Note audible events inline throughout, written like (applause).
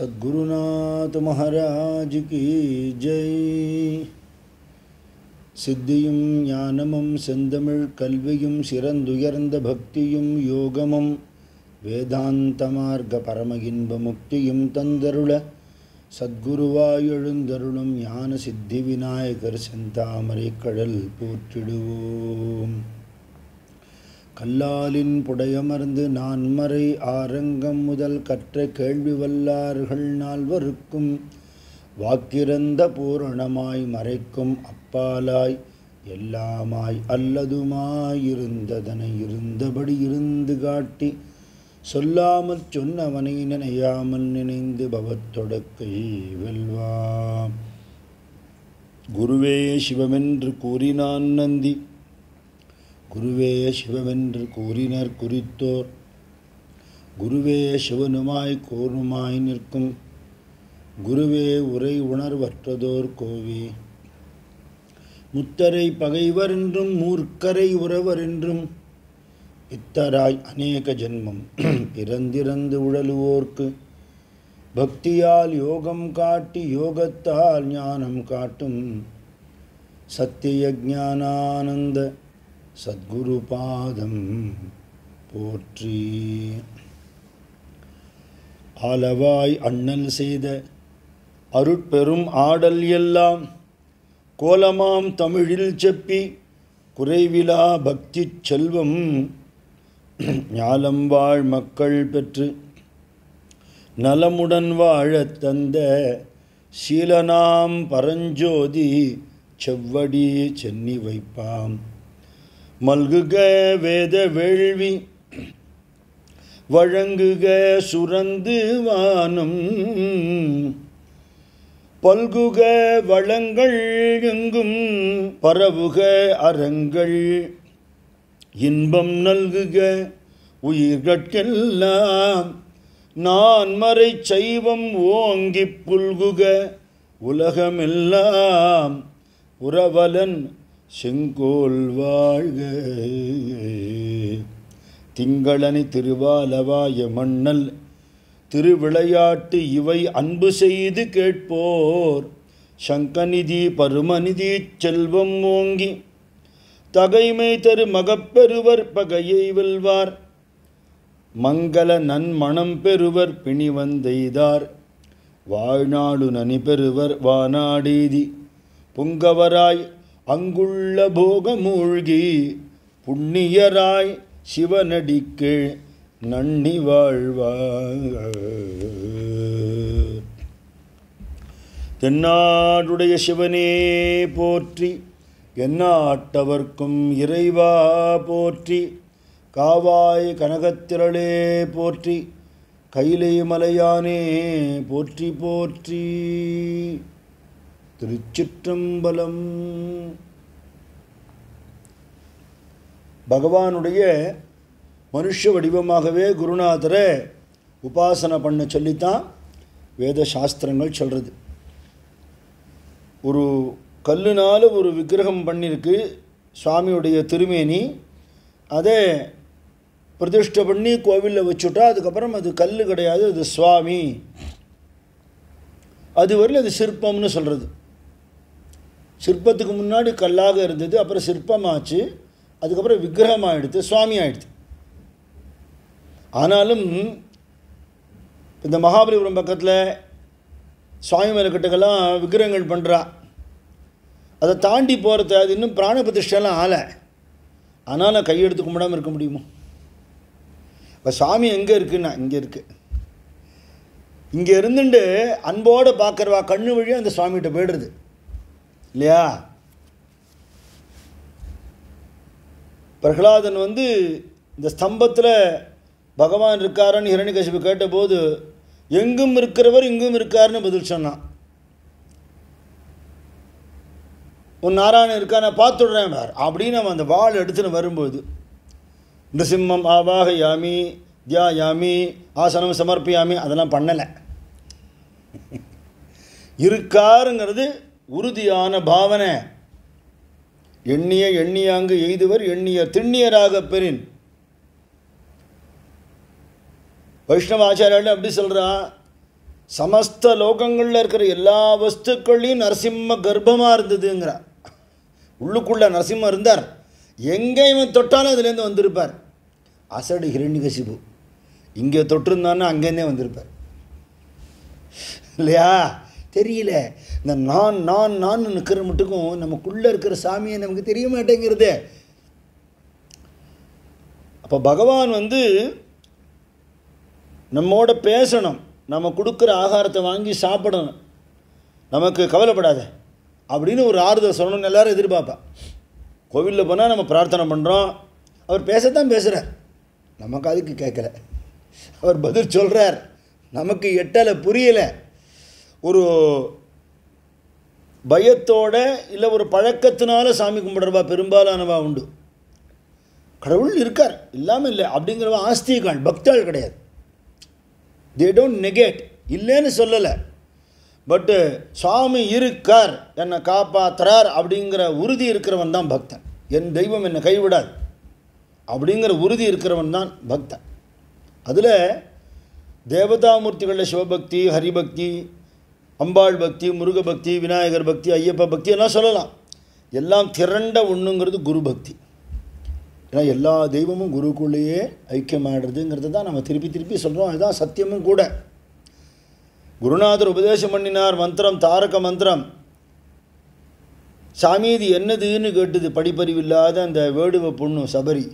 സദ്ഗുരുനാഥ് Maharaj key ജയ് സിദ്ധിയും ജ്ഞാനമും செந்தமிழ் கல்வியும் சிறந்துயர்ந்த பக்தியும் யோகமும் வேதாந்த மார்க்க பரம இன்ப முக்தியும் தந்தருள சத்குருவாயெழுந்தருளும் ஞான சித்தி விநாயகர் செந்தாமரை கடல் போற்றிடுவோம் கல்லாலின் புடையமர்ந்து நான்மறை ஆரங்கம் முதல் கற்ற கேள்வி வல்லார்கள் நால்வருக்கும் வாக்கிறந்த பூரணமாய் மறைக்கும் அப்பாலாய் எல்லாமாய் அல்லதுமாயிருந்ததனை இருந்தபடி இருந்து காட்டி சொல்லாமல் சொன்னவனை நினையாமல் நினைந்து பவத்தொடக்கை வெல்வா குருவே சிவமென்று கூறினான் நந்தி குருவே சிவவென்று கூறினர் குறித்தோர் குருவே சிவனுமாய் கோனுமாய் நிற்கும் குருவே உரை உணர்வற்றதோர் கோவி முத்தரை பகைவர் என்றும் மூர்க்கரை உறவர் என்றும் இத்தராய் அநேக ஜென்மம் (clears throat) பிறந்திறந்து உழலுவோர்க்கு பக்தியால் யோகம் காட்டி யோகத்தால் ஞானம் காட்டும் சத்திய ஜானானந்த சத்குரு பாதம் போற்றி ஆலவாய் அண்ணல் செய்த அருட்பெரும் ஆடல் எல்லாம் கோலமாம் தமிழில் செப்பி குறைவிலா பக்தி செல்வம் ஞாலம் வாழ் மக்கள் பெற்று நலமுடன் வாழத் தந்த சீலனாம் பரஞ்சோதி செவ்வடி சென்னி வைப்பாம் மல்குக வேத வேள்வி வழங்குக சுரந்து வானம் பல்குக வளங்கள் எங்கும் பரவுக அறங்கள் இன்பம் நல்குக உயிர்கட்கெல்லாம் நான் மறை செய்வம் ஓங்கிப் புல்குக உலகமெல்லாம் உறவலன் செங்கோல் வாழ்க திங்களனி திருவாலவாய மண்ணல் திருவிளையாட்டு இவை அன்பு செய்து கேட்போர் சங்கநிதி பருமநிதி செல்வம் ஓங்கி தகைமை தரு மகப்பெருவர் பகையை வெல்வார் மங்கள நன்மணம் பெறுவர் பிணிவந்தெய்தார் வாழ்நாடு நனி பெறுவர் வானாடீதி புங்கவராய் அங்குள்ள போகமூழ்கி புண்ணியராய் சிவனடிக்கு நன்னி வாழ்வார் தென்னாடுடைய சிவனே போற்றி எந்நாட்டவர்க்கும் இறைவா போற்றி காவாய் கனகத்திரளே போற்றி கைலை மலையானே போற்றி போற்றி திருச்சிற்றம்பலம் பகவானுடைய மனுஷ வடிவமாகவே குருநாதரை உபாசனை பண்ண சொல்லித்தான் வேத சாஸ்திரங்கள் சொல்கிறது ஒரு கல்லுனால் ஒரு விக்கிரகம் பண்ணியிருக்கு சுவாமியுடைய திருமேனி அதை பிரதிஷ்டை பண்ணி கோவிலில் வச்சுட்டா அதுக்கப்புறம் அது கல் கிடையாது அது சுவாமி அது வரல அது சிற்பம்னு சொல்கிறது சிற்பத்துக்கு முன்னாடி கல்லாக இருந்தது அப்புறம் சிற்பமாச்சு அதுக்கப்புறம் விக்கிரகம் ஆகிடுது சுவாமி ஆகிடுது ஆனாலும் இந்த மகாபலிபுரம் பக்கத்தில் சுவாமி மேலக்கிட்டக்கெல்லாம் விக்கிரகங்கள் பண்ணுறா அதை தாண்டி போகிறத அது இன்னும் பிராண பிரதிஷ்டெல்லாம் ஆலை நான் கையெடுத்து கும்பிடாமல் இருக்க முடியுமோ இப்போ சாமி எங்கே இருக்குன்னா இங்கே இருக்குது இங்கே இருந்துட்டு அன்போடு பார்க்குறவா கண்ணு வழியாக அந்த சுவாமிகிட்ட போயிடுறது இல்லையா பிரகலாதன் வந்து இந்த ஸ்தம்பத்தில் பகவான் இருக்காருன்னு ஹிரண்யகசிபு கேட்டபோது எங்கும் இருக்கிறவர் இங்கும் இருக்காருன்னு பதில் சொன்னான் உன் நாராயணன் இருக்கா நான் பார்த்துடுறேன் வேறு அப்படின்னு அவன் அந்த வாழ் எடுத்துன்னு வரும்போது நிருசிம்மம் ஆவாக யாமி தியா யாமி ஆசனம் சமர்ப்பியாமி அதெல்லாம் பண்ணலை (laughs) இருக்காருங்கிறது உறுதியான பாவனை எண்ணிய எண்ணிய அங்கு எய்துவர் எண்ணிய திண்ணியராக பெறின் வைஷ்ணவ ஆச்சாரியால் அப்படி சொல்கிறா சமஸ்த லோகங்களில் இருக்கிற எல்லா வஸ்துக்கள்லையும் நரசிம்ம கர்ப்பமாக இருந்ததுங்கிறா உள்ளுக்குள்ளே நரசிம்மம் இருந்தார் எங்கே இவன் தொட்டாலும் அதுலேருந்து வந்திருப்பார் அசடு ஹிரண்யகசிபு இங்கே தொட்டிருந்தான்னு அங்கேருந்தே வந்திருப்பார் இல்லையா தெரியல இந்த நான் நான் நான் நிற்கிற மட்டுக்கும் நமக்குள்ளே இருக்கிற சாமியை நமக்கு தெரிய மாட்டேங்கிறது அப்போ பகவான் வந்து நம்மோட பேசணும் நம்ம கொடுக்குற ஆகாரத்தை வாங்கி சாப்பிடணும் நமக்கு கவலைப்படாத அப்படின்னு ஒரு ஆறுதல் சொல்லணும்னு எல்லோரும் எதிர்பார்ப்பேன் கோவிலில் போனால் நம்ம பிரார்த்தனை பண்ணுறோம் அவர் பேசத்தான் பேசுகிறார் நமக்கு அதுக்கு கேட்கல அவர் பதில் சொல்கிறார் நமக்கு எட்டலை புரியலை ஒரு பயத்தோட இல்லை ஒரு பழக்கத்தினால சாமி கும்பிட்றவா பெரும்பாலானவா உண்டு கடவுள் இருக்கார் இல்லாமல் இல்லை அப்படிங்கிறவ ஆஸ்திகான் பக்தாள் கிடையாது தே டோன்ட் நெகேட் இல்லைன்னு சொல்லலை பட்டு சுவாமி இருக்கார் என்னை காப்பாற்றுறார் அப்படிங்கிற உறுதி இருக்கிறவன் தான் பக்தன் என் தெய்வம் என்னை கைவிடாது அப்படிங்கிற உறுதி இருக்கிறவன் தான் பக்தன் அதில் தேவதாமூர்த்திகளில் சிவபக்தி ஹரிபக்தி அம்பாள் பக்தி முருக பக்தி விநாயகர் பக்தி ஐயப்ப பக்தி எல்லாம் சொல்லலாம் எல்லாம் திரண்ட ஒன்றுங்கிறது குரு பக்தி ஏன்னா எல்லா தெய்வமும் குருக்குள்ளேயே ஐக்கியமாடுறதுங்கிறது தான் நம்ம திருப்பி திருப்பி சொல்கிறோம் அதுதான் சத்தியமும் கூட குருநாதர் உபதேசம் பண்ணினார் மந்திரம் தாரக மந்திரம் சாமி இது என்னதுன்னு கேட்டது இல்லாத அந்த வேடுவ பொண்ணு சபரி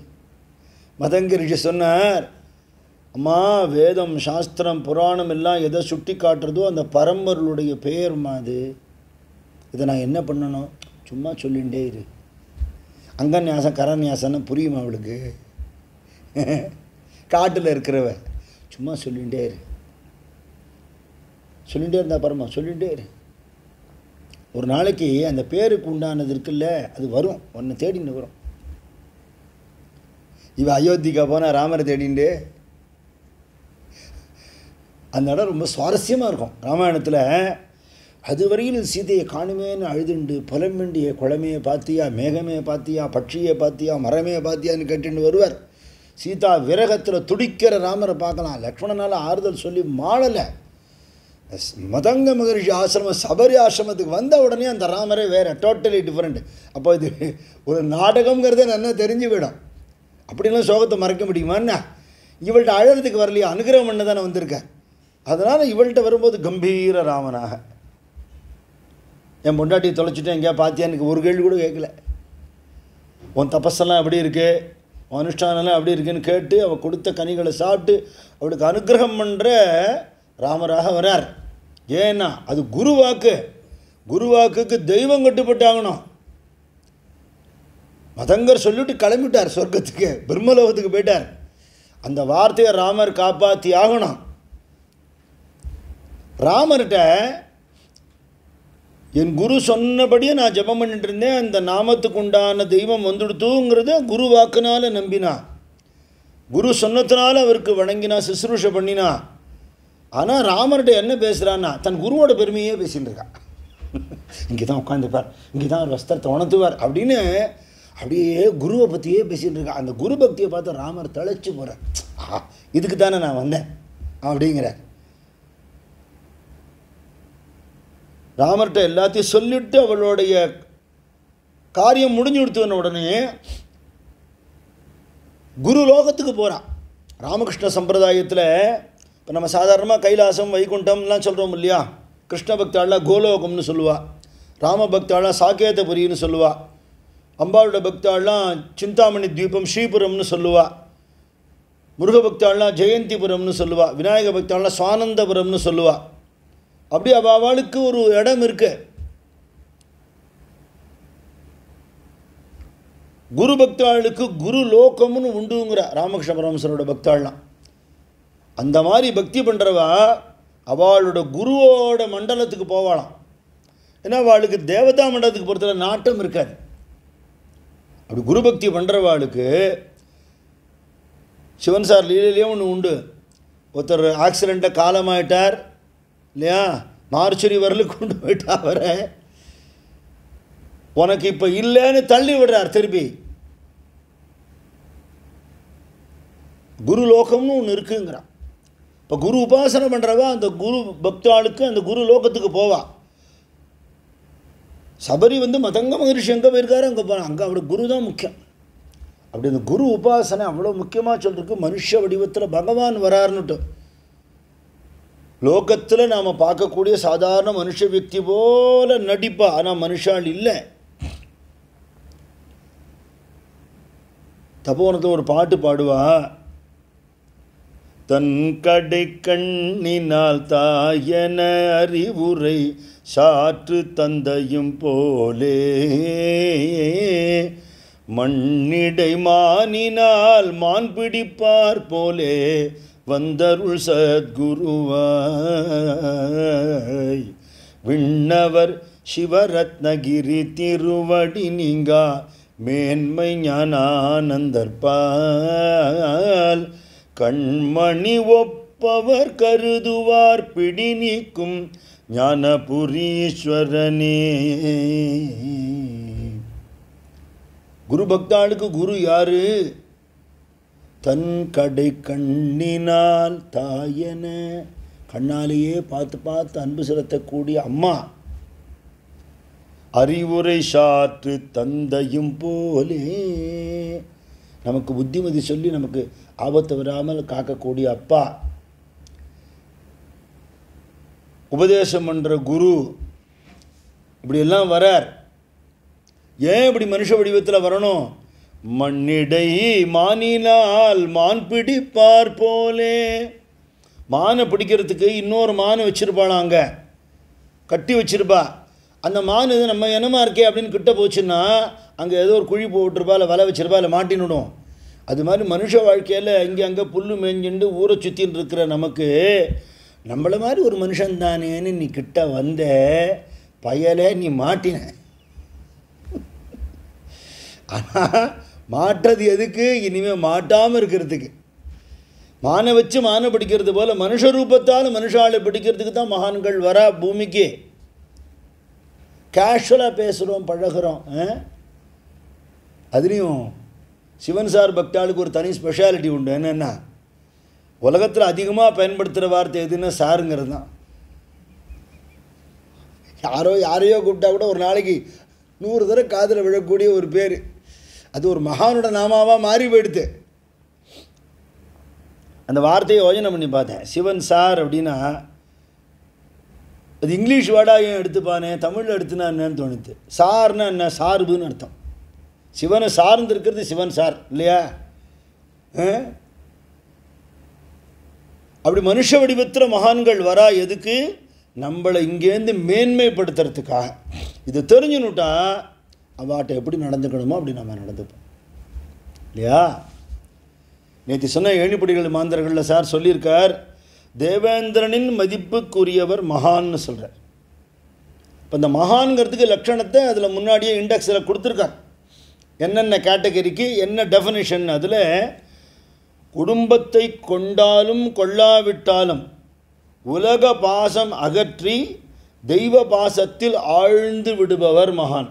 மதங்கரிஷி சொன்னார் அம்மா வேதம் சாஸ்திரம் புராணம் எல்லாம் எதை சுட்டி காட்டுறதோ அந்த பரம்பருளுடைய பெயர்மா அது இதை நான் என்ன பண்ணணும் சும்மா சொல்லிகிட்டே இரு அங்கன்யாசம் கரநியாசம்னு புரியுமா அவளுக்கு காட்டில் இருக்கிறவ சும்மா சொல்லிகிட்டே இரு சொல்லிகிட்டே இருந்தா பரமா சொல்லிகிட்டே இரு ஒரு நாளைக்கு அந்த பேருக்கு உண்டானது இருக்குல்ல அது வரும் ஒன்று தேடின்னு வரும் இவன் அயோத்திக்கா போனால் ராமரை தேடிண்டு அந்த இடம் ரொம்ப சுவாரஸ்யமாக இருக்கும் ராமாயணத்தில் அதுவரையில் சீதையை காணுமேன்னு அழுதுண்டு புலம்பிண்டிய குழமையை பார்த்தியா மேகமே பார்த்தியா பட்சியை பார்த்தியா மரமே பார்த்தியான்னு கேட்டுன்னு வருவார் சீதா விரகத்தில் துடிக்கிற ராமரை பார்க்கலாம் லக்ஷ்மணனால் ஆறுதல் சொல்லி மாடலை மதங்க மகரிஷி ஆசிரமம் சபரி ஆசிரமத்துக்கு வந்த உடனே அந்த ராமரே வேறு டோட்டலி டிஃப்ரெண்ட் அப்போ இது ஒரு நாடகங்கிறத நல்லா தெரிஞ்சு விடும் அப்படிலாம் சோகத்தை மறைக்க என்ன இவள்கிட்ட அழகிறதுக்கு வரலையா அனுகிரகம் பண்ண தானே வந்திருக்கேன் அதனால் இவள்கிட்ட வரும்போது கம்பீர ராமனாக என் பொண்டாட்டி தொலைச்சிட்டேன் எங்கேயா பார்த்தியா எனக்கு ஒரு கேள்வி கூட கேட்கல உன் தபஸெல்லாம் எப்படி இருக்கு உன் அனுஷ்டானெல்லாம் எப்படி இருக்குன்னு கேட்டு அவள் கொடுத்த கனிகளை சாப்பிட்டு அவளுக்கு அனுகிரகம் பண்ணுற ராமராக வரார் ஏன்னா அது குருவாக்கு குருவாக்குக்கு தெய்வம் கட்டுப்பட்டாகணும் மதங்கர் சொல்லிவிட்டு கிளம்பிட்டார் சொர்க்கத்துக்கு பிரம்மலோகத்துக்கு போயிட்டார் அந்த வார்த்தையை ராமர் காப்பாற்றி ஆகணும் ராமர்கிட்ட என் குரு சொன்னபடியே நான் ஜபம் பண்ணிட்டு இருந்தேன் அந்த நாமத்துக்கு உண்டான தெய்வம் வந்துடுத்துங்கிறத குரு வாக்குனால் நம்பினா குரு சொன்னத்தினால அவருக்கு வணங்கினா சுசுரூஷை பண்ணினா ஆனால் ராமர்கிட்ட என்ன பேசுகிறான்னா தன் குருவோட பெருமையே பேசிகிட்டு இருக்கான் இங்கே தான் உட்காந்துப்பார் இங்கே தான் வஸ்திரத்தை உணர்த்துவார் அப்படின்னு அப்படியே குருவை பற்றியே பேசிகிட்டு இருக்கான் அந்த குரு பக்தியை பார்த்து ராமர் தழைச்சி போகிறார் ஆ இதுக்கு தானே நான் வந்தேன் அப்படிங்கிறார் ராமர்கிட்ட எல்லாத்தையும் சொல்லிவிட்டு அவளுடைய காரியம் முடிஞ்சு கொடுத்துன உடனே குரு லோகத்துக்கு போகிறான் ராமகிருஷ்ண சம்பிரதாயத்தில் இப்போ நம்ம சாதாரணமாக கைலாசம் வைகுண்டம்லாம் சொல்கிறோம் இல்லையா கிருஷ்ண பக்தாளெலாம் கோலோகம்னு சொல்லுவாள் ராம பக்தாளெலாம் சாக்கேதபுரின்னு சொல்லுவாள் அம்பாளோட பக்தாள்லாம் சிந்தாமணி தீபம் ஸ்ரீபுரம்னு சொல்லுவாள் முருக பக்தாளெலாம் ஜெயந்திபுரம்னு சொல்லுவாள் விநாயக பக்தாள்லாம் சுவானந்தபுரம்னு சொல்லுவாள் அப்படி அவளுக்கு ஒரு இடம் இருக்கு குரு பக்தாளுக்கு குரு லோகம்னு உண்டுங்கிற ராமகிருஷ்ண பரமசனோட பக்தாள்லாம் அந்த மாதிரி பக்தி பண்ணுறவா அவளோட குருவோட மண்டலத்துக்கு போவாளாம் ஏன்னா அவளுக்கு தேவதா மண்டலத்துக்கு பொறுத்தவரை நாட்டம் இருக்காது அப்படி குரு பக்தி பண்ணுறவாளுக்கு சிவன் சார் லீலையிலேயே ஒன்று உண்டு ஒருத்தர் ஆக்சிடெண்ட்டை காலமாயிட்டார் இல்லையா மார்ச்சரி வரல கொண்டு போயிட்டு அவரை உனக்கு இப்போ இல்லைன்னு தள்ளி விடுறார் திருப்பி குரு லோகம்னு ஒன்று இருக்குங்கிறான் இப்போ குரு உபாசனை பண்ணுறவா அந்த குரு பக்தாளுக்கு அந்த குரு லோகத்துக்கு போவா சபரி வந்து மதங்க மகரிஷி எங்கே போயிருக்காரு அங்கே போகிறான் அங்கே அவ்வளோ குரு தான் முக்கியம் அப்படி அந்த குரு உபாசனை அவ்வளோ முக்கியமாக சொல்லிருக்கு மனுஷ வடிவத்தில் பகவான் வராருன்னுட்டு லோகத்தில் நாம் பார்க்கக்கூடிய சாதாரண மனுஷ வியக்தி போல நடிப்பா ஆனால் மனுஷால் இல்லை தபோனத்தில் ஒரு பாட்டு பாடுவா தன் கடை கண்ணினால் தாயன அறிவுரை சாற்று தந்தையும் போலே மண்ணிடை மானினால் மான் பிடிப்பார் போலே வந்தருள் சத்குருவாய் விண்ணவர் சிவரத்னகிரி திருவடி நீங்கா மேன்மை ஞானானந்தற்பால் கண்மணி ஒப்பவர் கருதுவார் பிடி நீக்கும் ஞானபுரீஸ்வரனே குரு பக்தாளுக்கு குரு யாரு தன் கடை கண்ணினால் தாயன கண்ணாலேயே பார்த்து பார்த்து அன்பு செலுத்தக்கூடிய அம்மா அறிவுரை சாற்று தந்தையும் போலே நமக்கு புத்திமதி சொல்லி நமக்கு ஆபத்து வராமல் காக்கக்கூடிய அப்பா உபதேசம் பண்ணுற குரு இப்படியெல்லாம் வரார் ஏன் இப்படி மனுஷ வடிவத்தில் வரணும் மண்ணிடை மானினால் மான் பிடிப்பார் போலே மானை பிடிக்கிறதுக்கு இன்னொரு மானை வச்சுருப்பாளா அங்கே கட்டி வச்சுருப்பா அந்த மான் இது நம்ம என்னமா இருக்கே அப்படின்னு கிட்ட போச்சுன்னா அங்கே ஏதோ ஒரு குழி போட்டுருப்பா இல்லை வலை வச்சுருப்பா இல்லை மாட்டினுடும் அது மாதிரி மனுஷ வாழ்க்கையில் இங்கே அங்கே புல் மேய்ஞ்சுண்டு ஊரை சுற்றின்னு இருக்கிற நமக்கு நம்மளை மாதிரி ஒரு மனுஷன்தானேன்னு நீ கிட்ட வந்த பயலை நீ மாட்டின ஆனால் மாற்றது எதுக்கு இனிமேல் மாட்டாமல் இருக்கிறதுக்கு மானை வச்சு மானை பிடிக்கிறது போல் மனுஷ ரூபத்தால் மனுஷாலை பிடிக்கிறதுக்கு தான் மகான்கள் வரா பூமிக்கு கேஷுவலாக பேசுகிறோம் பழகிறோம் அதுலேயும் சிவன் சார் பக்தாளுக்கு ஒரு தனி ஸ்பெஷாலிட்டி உண்டு என்னென்னா உலகத்தில் அதிகமாக பயன்படுத்துகிற வார்த்தை எதுன்னா சாருங்கிறது தான் யாரோ யாரையோ கூப்பிட்டா கூட ஒரு நாளைக்கு நூறு தடவை காதில் விழக்கூடிய ஒரு பேர் அது ஒரு மகானோட நாமாவாக மாறி போயிடுது அந்த வார்த்தையை யோஜனை பண்ணி பார்த்தேன் சிவன் சார் அப்படின்னா அது இங்கிலீஷ் வேர்டாக ஏன் எடுத்துப்பானே தமிழில் எடுத்துனா என்னன்னு தோணுது சார்னா என்ன சார்புன்னு அர்த்தம் சிவனை சார்ந்து இருக்கிறது சிவன் சார் இல்லையா அப்படி மனுஷ வடிவத்தில் மகான்கள் வரா எதுக்கு நம்மளை இங்கேருந்து மேன்மைப்படுத்துறதுக்காக இதை தெரிஞ்சுனுட்டா அவாட்ட எப்படி நடந்துக்கணுமோ அப்படி நம்ம நடந்துப்போம் இல்லையா நேற்று சொன்ன ஏணிப்படிகள் மாந்தர்களில் சார் சொல்லியிருக்கார் தேவேந்திரனின் மதிப்புக்குரியவர் மகான்னு சொல்கிறார் இப்போ இந்த மகான்கிறதுக்கு லட்சணத்தை அதில் முன்னாடியே இண்டெக்ஸில் கொடுத்துருக்கார் என்னென்ன கேட்டகரிக்கு என்ன டெஃபனிஷன் அதில் குடும்பத்தை கொண்டாலும் கொள்ளாவிட்டாலும் உலக பாசம் அகற்றி தெய்வ பாசத்தில் ஆழ்ந்து விடுபவர் மகான்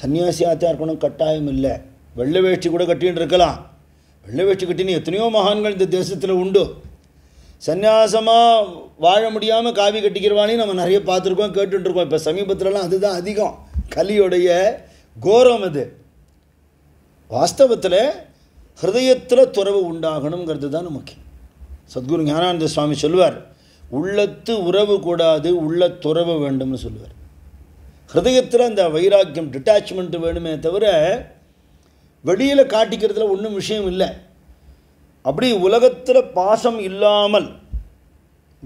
சன்னியாசியாக தான் இருக்கணும் கட்டாயம் இல்லை வெள்ள வேஷ்டி கூட கட்டின்னு இருக்கலாம் வெள்ளை வேஷ்டி கட்டின்னு எத்தனையோ மகான்கள் இந்த தேசத்தில் உண்டு சந்நியாசமாக வாழ முடியாமல் காவி கட்டிக்கிறவானையும் நம்ம நிறைய பார்த்துருக்கோம் கேட்டுருக்கோம் இப்போ சமீபத்திலலாம் அதுதான் அதிகம் கலியுடைய கோரம் அது வாஸ்தவத்தில் ஹிருதயத்தில் துறவு உண்டாகணுங்கிறது தான் முக்கியம் சத்குரு ஞானானந்த சுவாமி சொல்லுவார் உள்ளத்து உறவு கூடாது உள்ள துறவு வேண்டும்னு சொல்லுவார் ஹிருதயத்தில் அந்த வைராக்கியம் டிட்டாச்மெண்ட் வேணுமே தவிர வெளியில் காட்டிக்கிறதுல ஒன்றும் விஷயம் இல்லை அப்படி உலகத்தில் பாசம் இல்லாமல்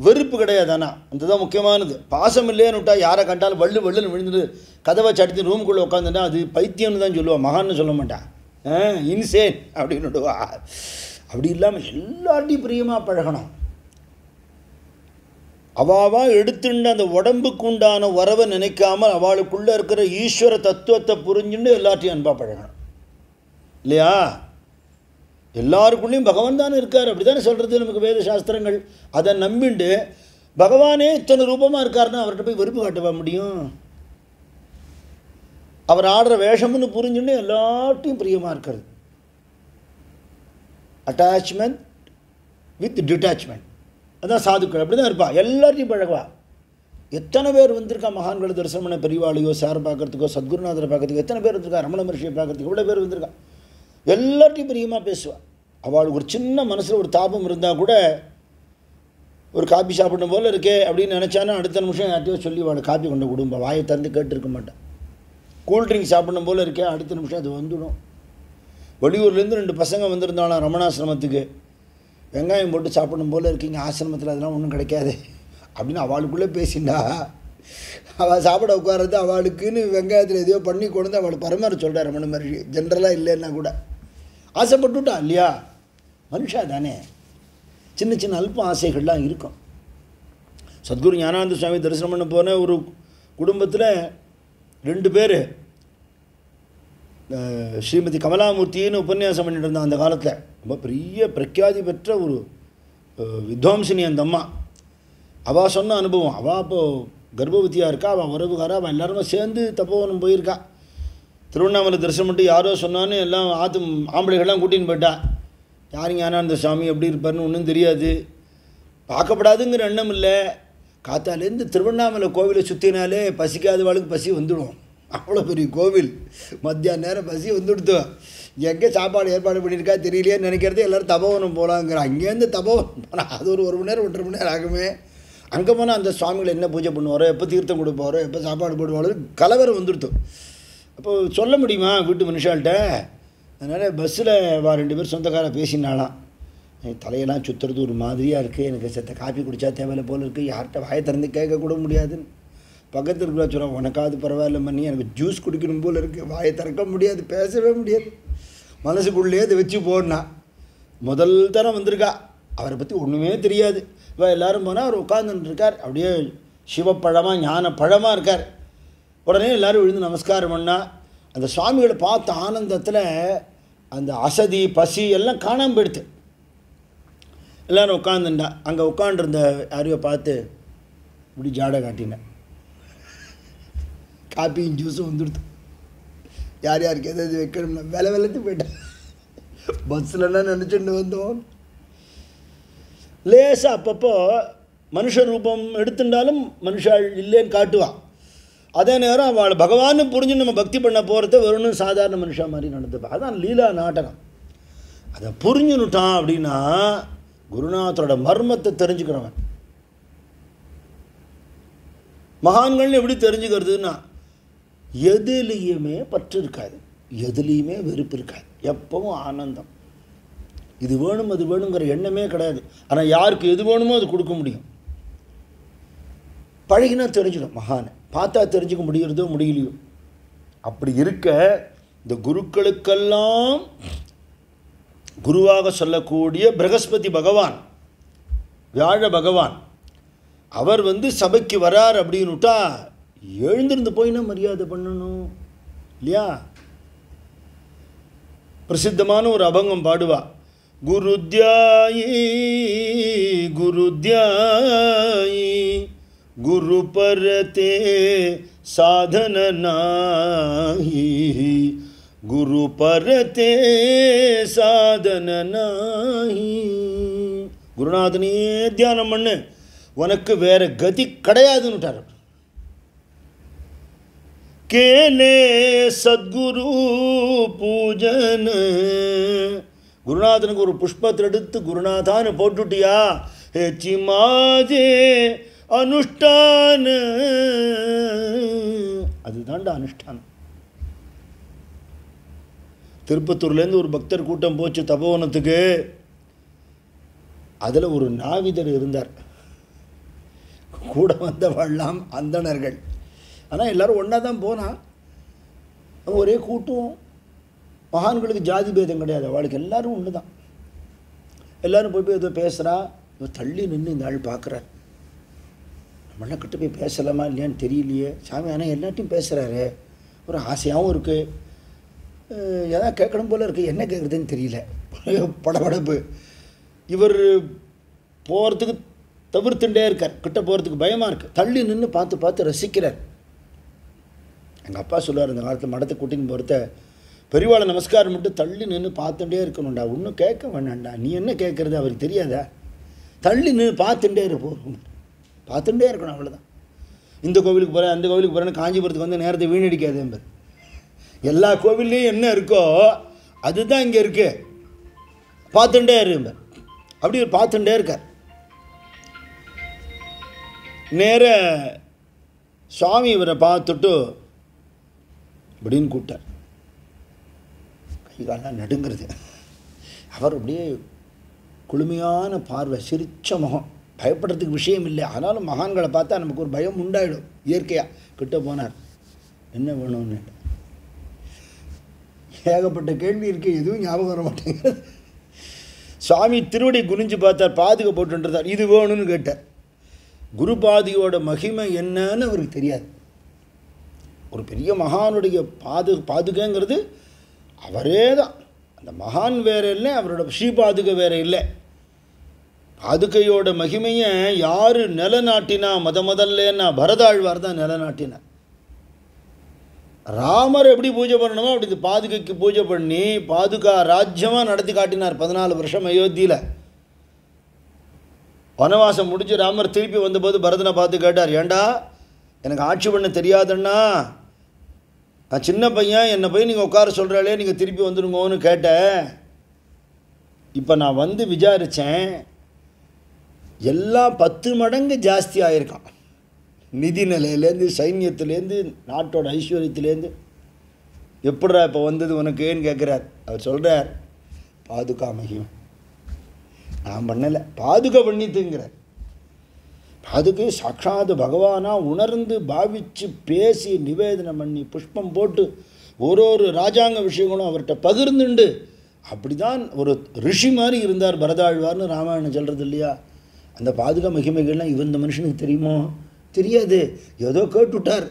வெறுப்பு கிடையாது ஆனால் அந்த தான் முக்கியமானது பாசம் இல்லைன்னு விட்டால் யாரை கண்டாலும் வள்ளு வள்ளுன்னு விழுந்துட்டு கதவை அடித்து ரூமுக்குள்ளே உட்காந்துட்டா அது பைத்தியம்னு தான் சொல்லுவாள் மகான்னு சொல்ல மாட்டான் இன்சேன் அப்படின்னு விடுவா அப்படி இல்லாமல் எல்லார்டையும் பிரியமாக பழகணும் அவாவா எடுத்துட்டு அந்த உடம்புக்கு உண்டான உறவை நினைக்காமல் அவளுக்குள்ளே இருக்கிற ஈஸ்வர தத்துவத்தை புரிஞ்சுட்டு எல்லாத்தையும் அன்பாக பழகணும் இல்லையா எல்லாருக்குள்ளேயும் பகவான் தான் இருக்கார் அப்படி தானே சொல்கிறது நமக்கு வேத சாஸ்திரங்கள் அதை நம்பிண்டு பகவானே இத்தனை ரூபமாக இருக்காருன்னா அவர்கிட்ட போய் வெறுப்பு காட்டுவா முடியும் அவர் ஆடுற வேஷம்னு புரிஞ்சுன்னு எல்லாத்தையும் பிரியமாக இருக்கிறது அட்டாச்மெண்ட் வித் டிட்டாச்மெண்ட் அதான் சாதுக்கள் அப்படி தான் இருப்பாள் எல்லார்ட்டையும் பழகுவா எத்தனை பேர் வந்திருக்கா மகான்களை தரிசனம் பண்ண பெரியவாளையோ சார் பார்க்குறதுக்கோ சத்குருநாதரை பார்க்கறதுக்கோ எத்தனை பேர் இருந்திருக்கா ரமண மகர்ஷியை பார்க்கறதுக்கு இவ்வளோ பேர் வந்திருக்கா எல்லாத்தையும் பிரியமாக பேசுவாள் அவள் ஒரு சின்ன மனசில் ஒரு தாபம் இருந்தால் கூட ஒரு காப்பி சாப்பிடணும் போல் இருக்கே அப்படின்னு நினச்சானா அடுத்த நிமிஷம் யார்ட்டையோ சொல்லி அவளை காப்பி கொண்டு கொடும்ப வாயை திறந்து கேட்டுருக்க மாட்டேன் கூல்ட்ரிங்க் சாப்பிடணும் போல் இருக்கே அடுத்த நிமிஷம் அது வந்துடும் வெளியூர்லேருந்து ரெண்டு பசங்க வந்திருந்தாலும் ரமணாசிரமத்துக்கு வெங்காயம் போட்டு சாப்பிடணும் போல் இருக்கீங்க ஆசிரமத்தில் அதெல்லாம் ஒன்றும் கிடைக்காது அப்படின்னு அவளுக்குள்ளே பேசிண்டா அவள் சாப்பிட உட்காரது அவளுக்குன்னு வெங்காயத்தில் எதையோ பண்ணி கொண்டு அவளுக்கு பரமாற சொல்கிறார் மனு மாதிரி ஜென்ரலாக இல்லைன்னா கூட ஆசைப்பட்டுட்டா இல்லையா மனுஷா தானே சின்ன சின்ன அல்பம் ஆசைகள்லாம் இருக்கும் சத்குரு ஞானானந்த சுவாமி தரிசனம் பண்ண போன ஒரு குடும்பத்தில் ரெண்டு பேர் ஸ்ரீமதி கமலாமூர்த்தின்னு உபன்யாசம் பண்ணிட்டு இருந்தான் அந்த காலத்தில் ரொம்ப பெரிய பிரக்யாதி பெற்ற ஒரு வித்வாம்சினி அந்த அம்மா அவள் சொன்ன அனுபவம் அவள் அப்போது கர்ப்பவதியாக இருக்கா அவள் உறவுகாரா அவன் எல்லாருமே சேர்ந்து தப்போவனம் போயிருக்கா திருவண்ணாமலை தரிசனம் மட்டும் யாரோ சொன்னான்னு எல்லாம் ஆத்து ஆம்பளைகள்லாம் கூட்டின்னு போயிட்டா யாருங்க ஆனாந்த சாமி எப்படி இருப்பார்னு ஒன்றும் தெரியாது பார்க்கப்படாதுங்கிற எண்ணம் இல்லை காத்தாலேருந்து திருவண்ணாமலை கோவிலை சுற்றினாலே பசிக்காதவாளுக்கு பசி வந்துடும் அவ்வளோ பெரிய கோவில் மத்தியான நேரம் பசி வந்துடுத்துவேன் எங்கே சாப்பாடு ஏற்பாடு பண்ணியிருக்கா தெரியலையே நினைக்கிறது எல்லோரும் தபோவனம் போகலாங்கிற அங்கேருந்து தபோவனம் போனால் அது ஒரு ஒரு மணி நேரம் ஒன்றரை மணி நேரம் ஆகுமே அங்கே போனால் அந்த சுவாமிகள் என்ன பூஜை பண்ணுவாரோ எப்போ தீர்த்தம் கொடுப்பாரோ எப்போ சாப்பாடு போடுவாரோ கலவரம் வந்துடுத்தோம் அப்போது சொல்ல முடியுமா வீட்டு மனுஷால்கிட்ட அதனால் பஸ்ஸில் வா ரெண்டு பேர் சொந்தக்காரன் பேசினாலாம் தலையெல்லாம் சுற்றுறது ஒரு மாதிரியாக இருக்குது எனக்கு செத்த காஃபி குடித்தா தேவையில்ல போல் இருக்குது யார்கிட்ட வாயை திறந்து கேட்கக்கூட முடியாதுன்னு பக்கத்தில் இருக்கிற சொல்கிறேன் உனக்காவது பரவாயில்ல பண்ணி எனக்கு ஜூஸ் குடிக்கணும் போல் இருக்குது வாயை திறக்க முடியாது பேசவே முடியாது மனசுக்குள்ளே இதை வச்சு போடனா முதல் தரம் வந்திருக்கா அவரை பற்றி ஒன்றுமே தெரியாது இவள் எல்லோரும் போனால் அவர் உட்காந்துட்டு அப்படியே சிவப்பழமாக ஞான பழமாக இருக்கார் உடனே எல்லோரும் விழுந்து நமஸ்காரம் பண்ணால் அந்த சுவாமிகளை பார்த்த ஆனந்தத்தில் அந்த அசதி பசி எல்லாம் காணாமல் போயிடுத்து எல்லோரும் உட்காந்துட்டா அங்கே உட்காண்டிருந்த யாரையோ பார்த்து இப்படி ஜாடை காட்டினேன் காப்பியும் ஜூஸும் வந்துடுத்து யார் யாருக்கு எதாவது வைக்கணும்னா வேலை வெள்ளத்து போயிட்டேன் என்ன நினச்சிட்டு வந்தோம் லேசாக அப்பப்போ மனுஷ ரூபம் எடுத்துட்டாலும் மனுஷாள் இல்லைன்னு காட்டுவான் அதே நேரம் அவள் பகவான் புரிஞ்சு நம்ம பக்தி பண்ண போகிறத வெறும் சாதாரண மனுஷா மாதிரி நடந்துப்பா அதான் லீலா நாடகம் அதை புரிஞ்சுனுட்டான் அப்படின்னா குருநாதரோட மர்மத்தை தெரிஞ்சுக்கிறவன் மகான்கள் எப்படி தெரிஞ்சுக்கிறதுன்னா எதுலேயுமே பற்று இருக்காது எதுலேயுமே வெறுப்பு இருக்காது எப்பவும் ஆனந்தம் இது வேணும் அது வேணுங்கிற எண்ணமே கிடையாது ஆனால் யாருக்கு எது வேணுமோ அது கொடுக்க முடியும் பழகினா தெரிஞ்சிடும் மகானை பார்த்தா தெரிஞ்சுக்க முடிகிறதோ முடியலையோ அப்படி இருக்க இந்த குருக்களுக்கெல்லாம் குருவாக சொல்லக்கூடிய பிரகஸ்பதி பகவான் வியாழ பகவான் அவர் வந்து சபைக்கு வரார் அப்படின்னுட்டா எழுந்திருந்து போயினா மரியாதை பண்ணணும் இல்லையா பிரசித்தமான ஒரு அபங்கம் பாடுவா குரு தியாயி குரு தியாயி குரு பரத்தே சாதன நாயி குரு பரத்தே சாதன நாயி குருநாதனையே தியானம் பண்ணு உனக்கு வேற கதி கிடையாதுன்னுட்டார் ಕೇಲೆ சத்குரு பூஜன குருநாதனுக்கு ஒரு புஷ்பத்தை எடுத்து குருநாதான்னு போட்டுட்டியா மாஜே அனுஷ்டான அதுதான்டா அனுஷ்டானம் திருப்பத்தூர்லேருந்து ஒரு பக்தர் கூட்டம் போச்சு தபோவனத்துக்கு அதில் ஒரு நாவிதர் இருந்தார் கூட வந்தவாழ்லாம் அந்தணர்கள் ஆனால் எல்லோரும் ஒன்றா தான் போனால் ஒரே கூட்டம் மகான்களுக்கு ஜாதி பேதம் கிடையாது அவளுக்கு எல்லோரும் ஒன்று தான் எல்லோரும் போய் போய் ஏதோ பேசுகிறா இவன் தள்ளி நின்று இந்த ஆள் பார்க்குறார் நம்மளாம் கிட்ட போய் பேசலாமா இல்லையான்னு தெரியலையே சாமி ஆனால் எல்லாத்தையும் பேசுகிறாரு ஒரு ஆசையாகவும் இருக்குது எதாவது கேட்கணும் போல் இருக்குது என்ன கேட்குறதுன்னு தெரியல (laughs) படபடப்பு இவர் போகிறதுக்கு தவிர்த்துட்டே இருக்கார் கிட்ட போகிறதுக்கு பயமாக இருக்குது தள்ளி நின்று பார்த்து பார்த்து ரசிக்கிறார் எங்கள் அப்பா சொல்லுவார் இந்த காலத்தில் மடத்தை கூட்டின்னு பொறுத்த பெரியவாளை நமஸ்காரம் மட்டும் தள்ளி நின்று பார்த்துட்டே இருக்கணும்டா ஒன்றும் கேட்க வேணாண்டா நீ என்ன கேட்குறது அவருக்கு தெரியாதா தள்ளி நின்று பார்த்துட்டே இருப்போம் பார்த்துட்டே இருக்கணும் அவ்வளோதான் இந்த கோவிலுக்கு போகிறேன் அந்த கோவிலுக்கு போகிறேன்னு காஞ்சிபுரத்துக்கு வந்து நேரத்தை வீணடிக்காதே பேர் எல்லா கோவில்லையும் என்ன இருக்கோ அதுதான் இங்கே இருக்குது பார்த்துட்டே இருப்பார் அப்படி பார்த்துட்டே இருக்கார் நேர சுவாமி இவரை பார்த்துட்டு இப்படின்னு கூப்பிட்டார் கை காலாம் நடுங்கிறது அவர் அப்படியே குளுமையான பார்வை சிரிச்ச முகம் பயப்படுறதுக்கு விஷயம் இல்லை ஆனாலும் மகான்களை பார்த்தா நமக்கு ஒரு பயம் உண்டாயிடும் இயற்கையாக கிட்ட போனார் என்ன வேணும்னு ஏகப்பட்ட கேள்வி இருக்கு எதுவும் ஞாபகம் வர மாட்டேங்க சுவாமி திருவடி குனிஞ்சு பார்த்தார் பாதுகாப்பு போட்டுன்றார் இது வேணும்னு கேட்டார் குரு பாதியோட மகிமை என்னன்னு அவருக்கு தெரியாது ஒரு பெரிய மகானுடைய பாது பாதுகைங்கிறது அவரே தான் அந்த மகான் வேறு இல்லை அவரோட ஸ்ரீ பாதுகை வேறு இல்லை பாதுகையோட மகிமையை யார் நிலநாட்டினா மத முதல்லன்னா பரதாழ்வார் தான் நிலநாட்டினார் ராமர் எப்படி பூஜை பண்ணணுமோ அப்படி இந்த பாதுகைக்கு பூஜை பண்ணி பாதுகா ராஜ்யமாக நடத்தி காட்டினார் பதினாலு வருஷம் அயோத்தியில் வனவாசம் முடிஞ்சு ராமர் திருப்பி வந்தபோது பரதனை பார்த்து கேட்டார் ஏண்டா எனக்கு ஆட்சி பண்ண தெரியாதுன்னா நான் சின்ன பையன் என்னை போய் நீங்கள் உட்கார சொல்கிறாலே நீங்கள் திருப்பி வந்துடுங்கன்னு கேட்டேன் இப்போ நான் வந்து விசாரித்தேன் எல்லாம் பத்து மடங்கு ஜாஸ்தி ஆகியிருக்கான் நிதி நிலையிலேருந்து சைன்யத்துலேருந்து நாட்டோட ஐஸ்வர்யத்துலேருந்து எப்படா இப்போ வந்தது உனக்குன்னு கேட்குறார் அவர் சொல்கிறார் பாதுகா நான் பண்ணலை பாதுகா பண்ணிட்டுங்கிறார் அதுக்கு சாட்சாத் பகவானாக உணர்ந்து பாவித்து பேசி நிவேதனம் பண்ணி புஷ்பம் போட்டு ஒரு ஒரு ராஜாங்க விஷயங்களும் அவர்கிட்ட பகிர்ந்துண்டு அப்படி தான் ஒரு ரிஷி மாதிரி இருந்தார் பரதாழ்வார்னு ராமாயணம் சொல்கிறது இல்லையா அந்த பாதுகா மகிமைகள்லாம் இவன் இந்த மனுஷனுக்கு தெரியுமோ தெரியாது ஏதோ கேட்டுவிட்டார்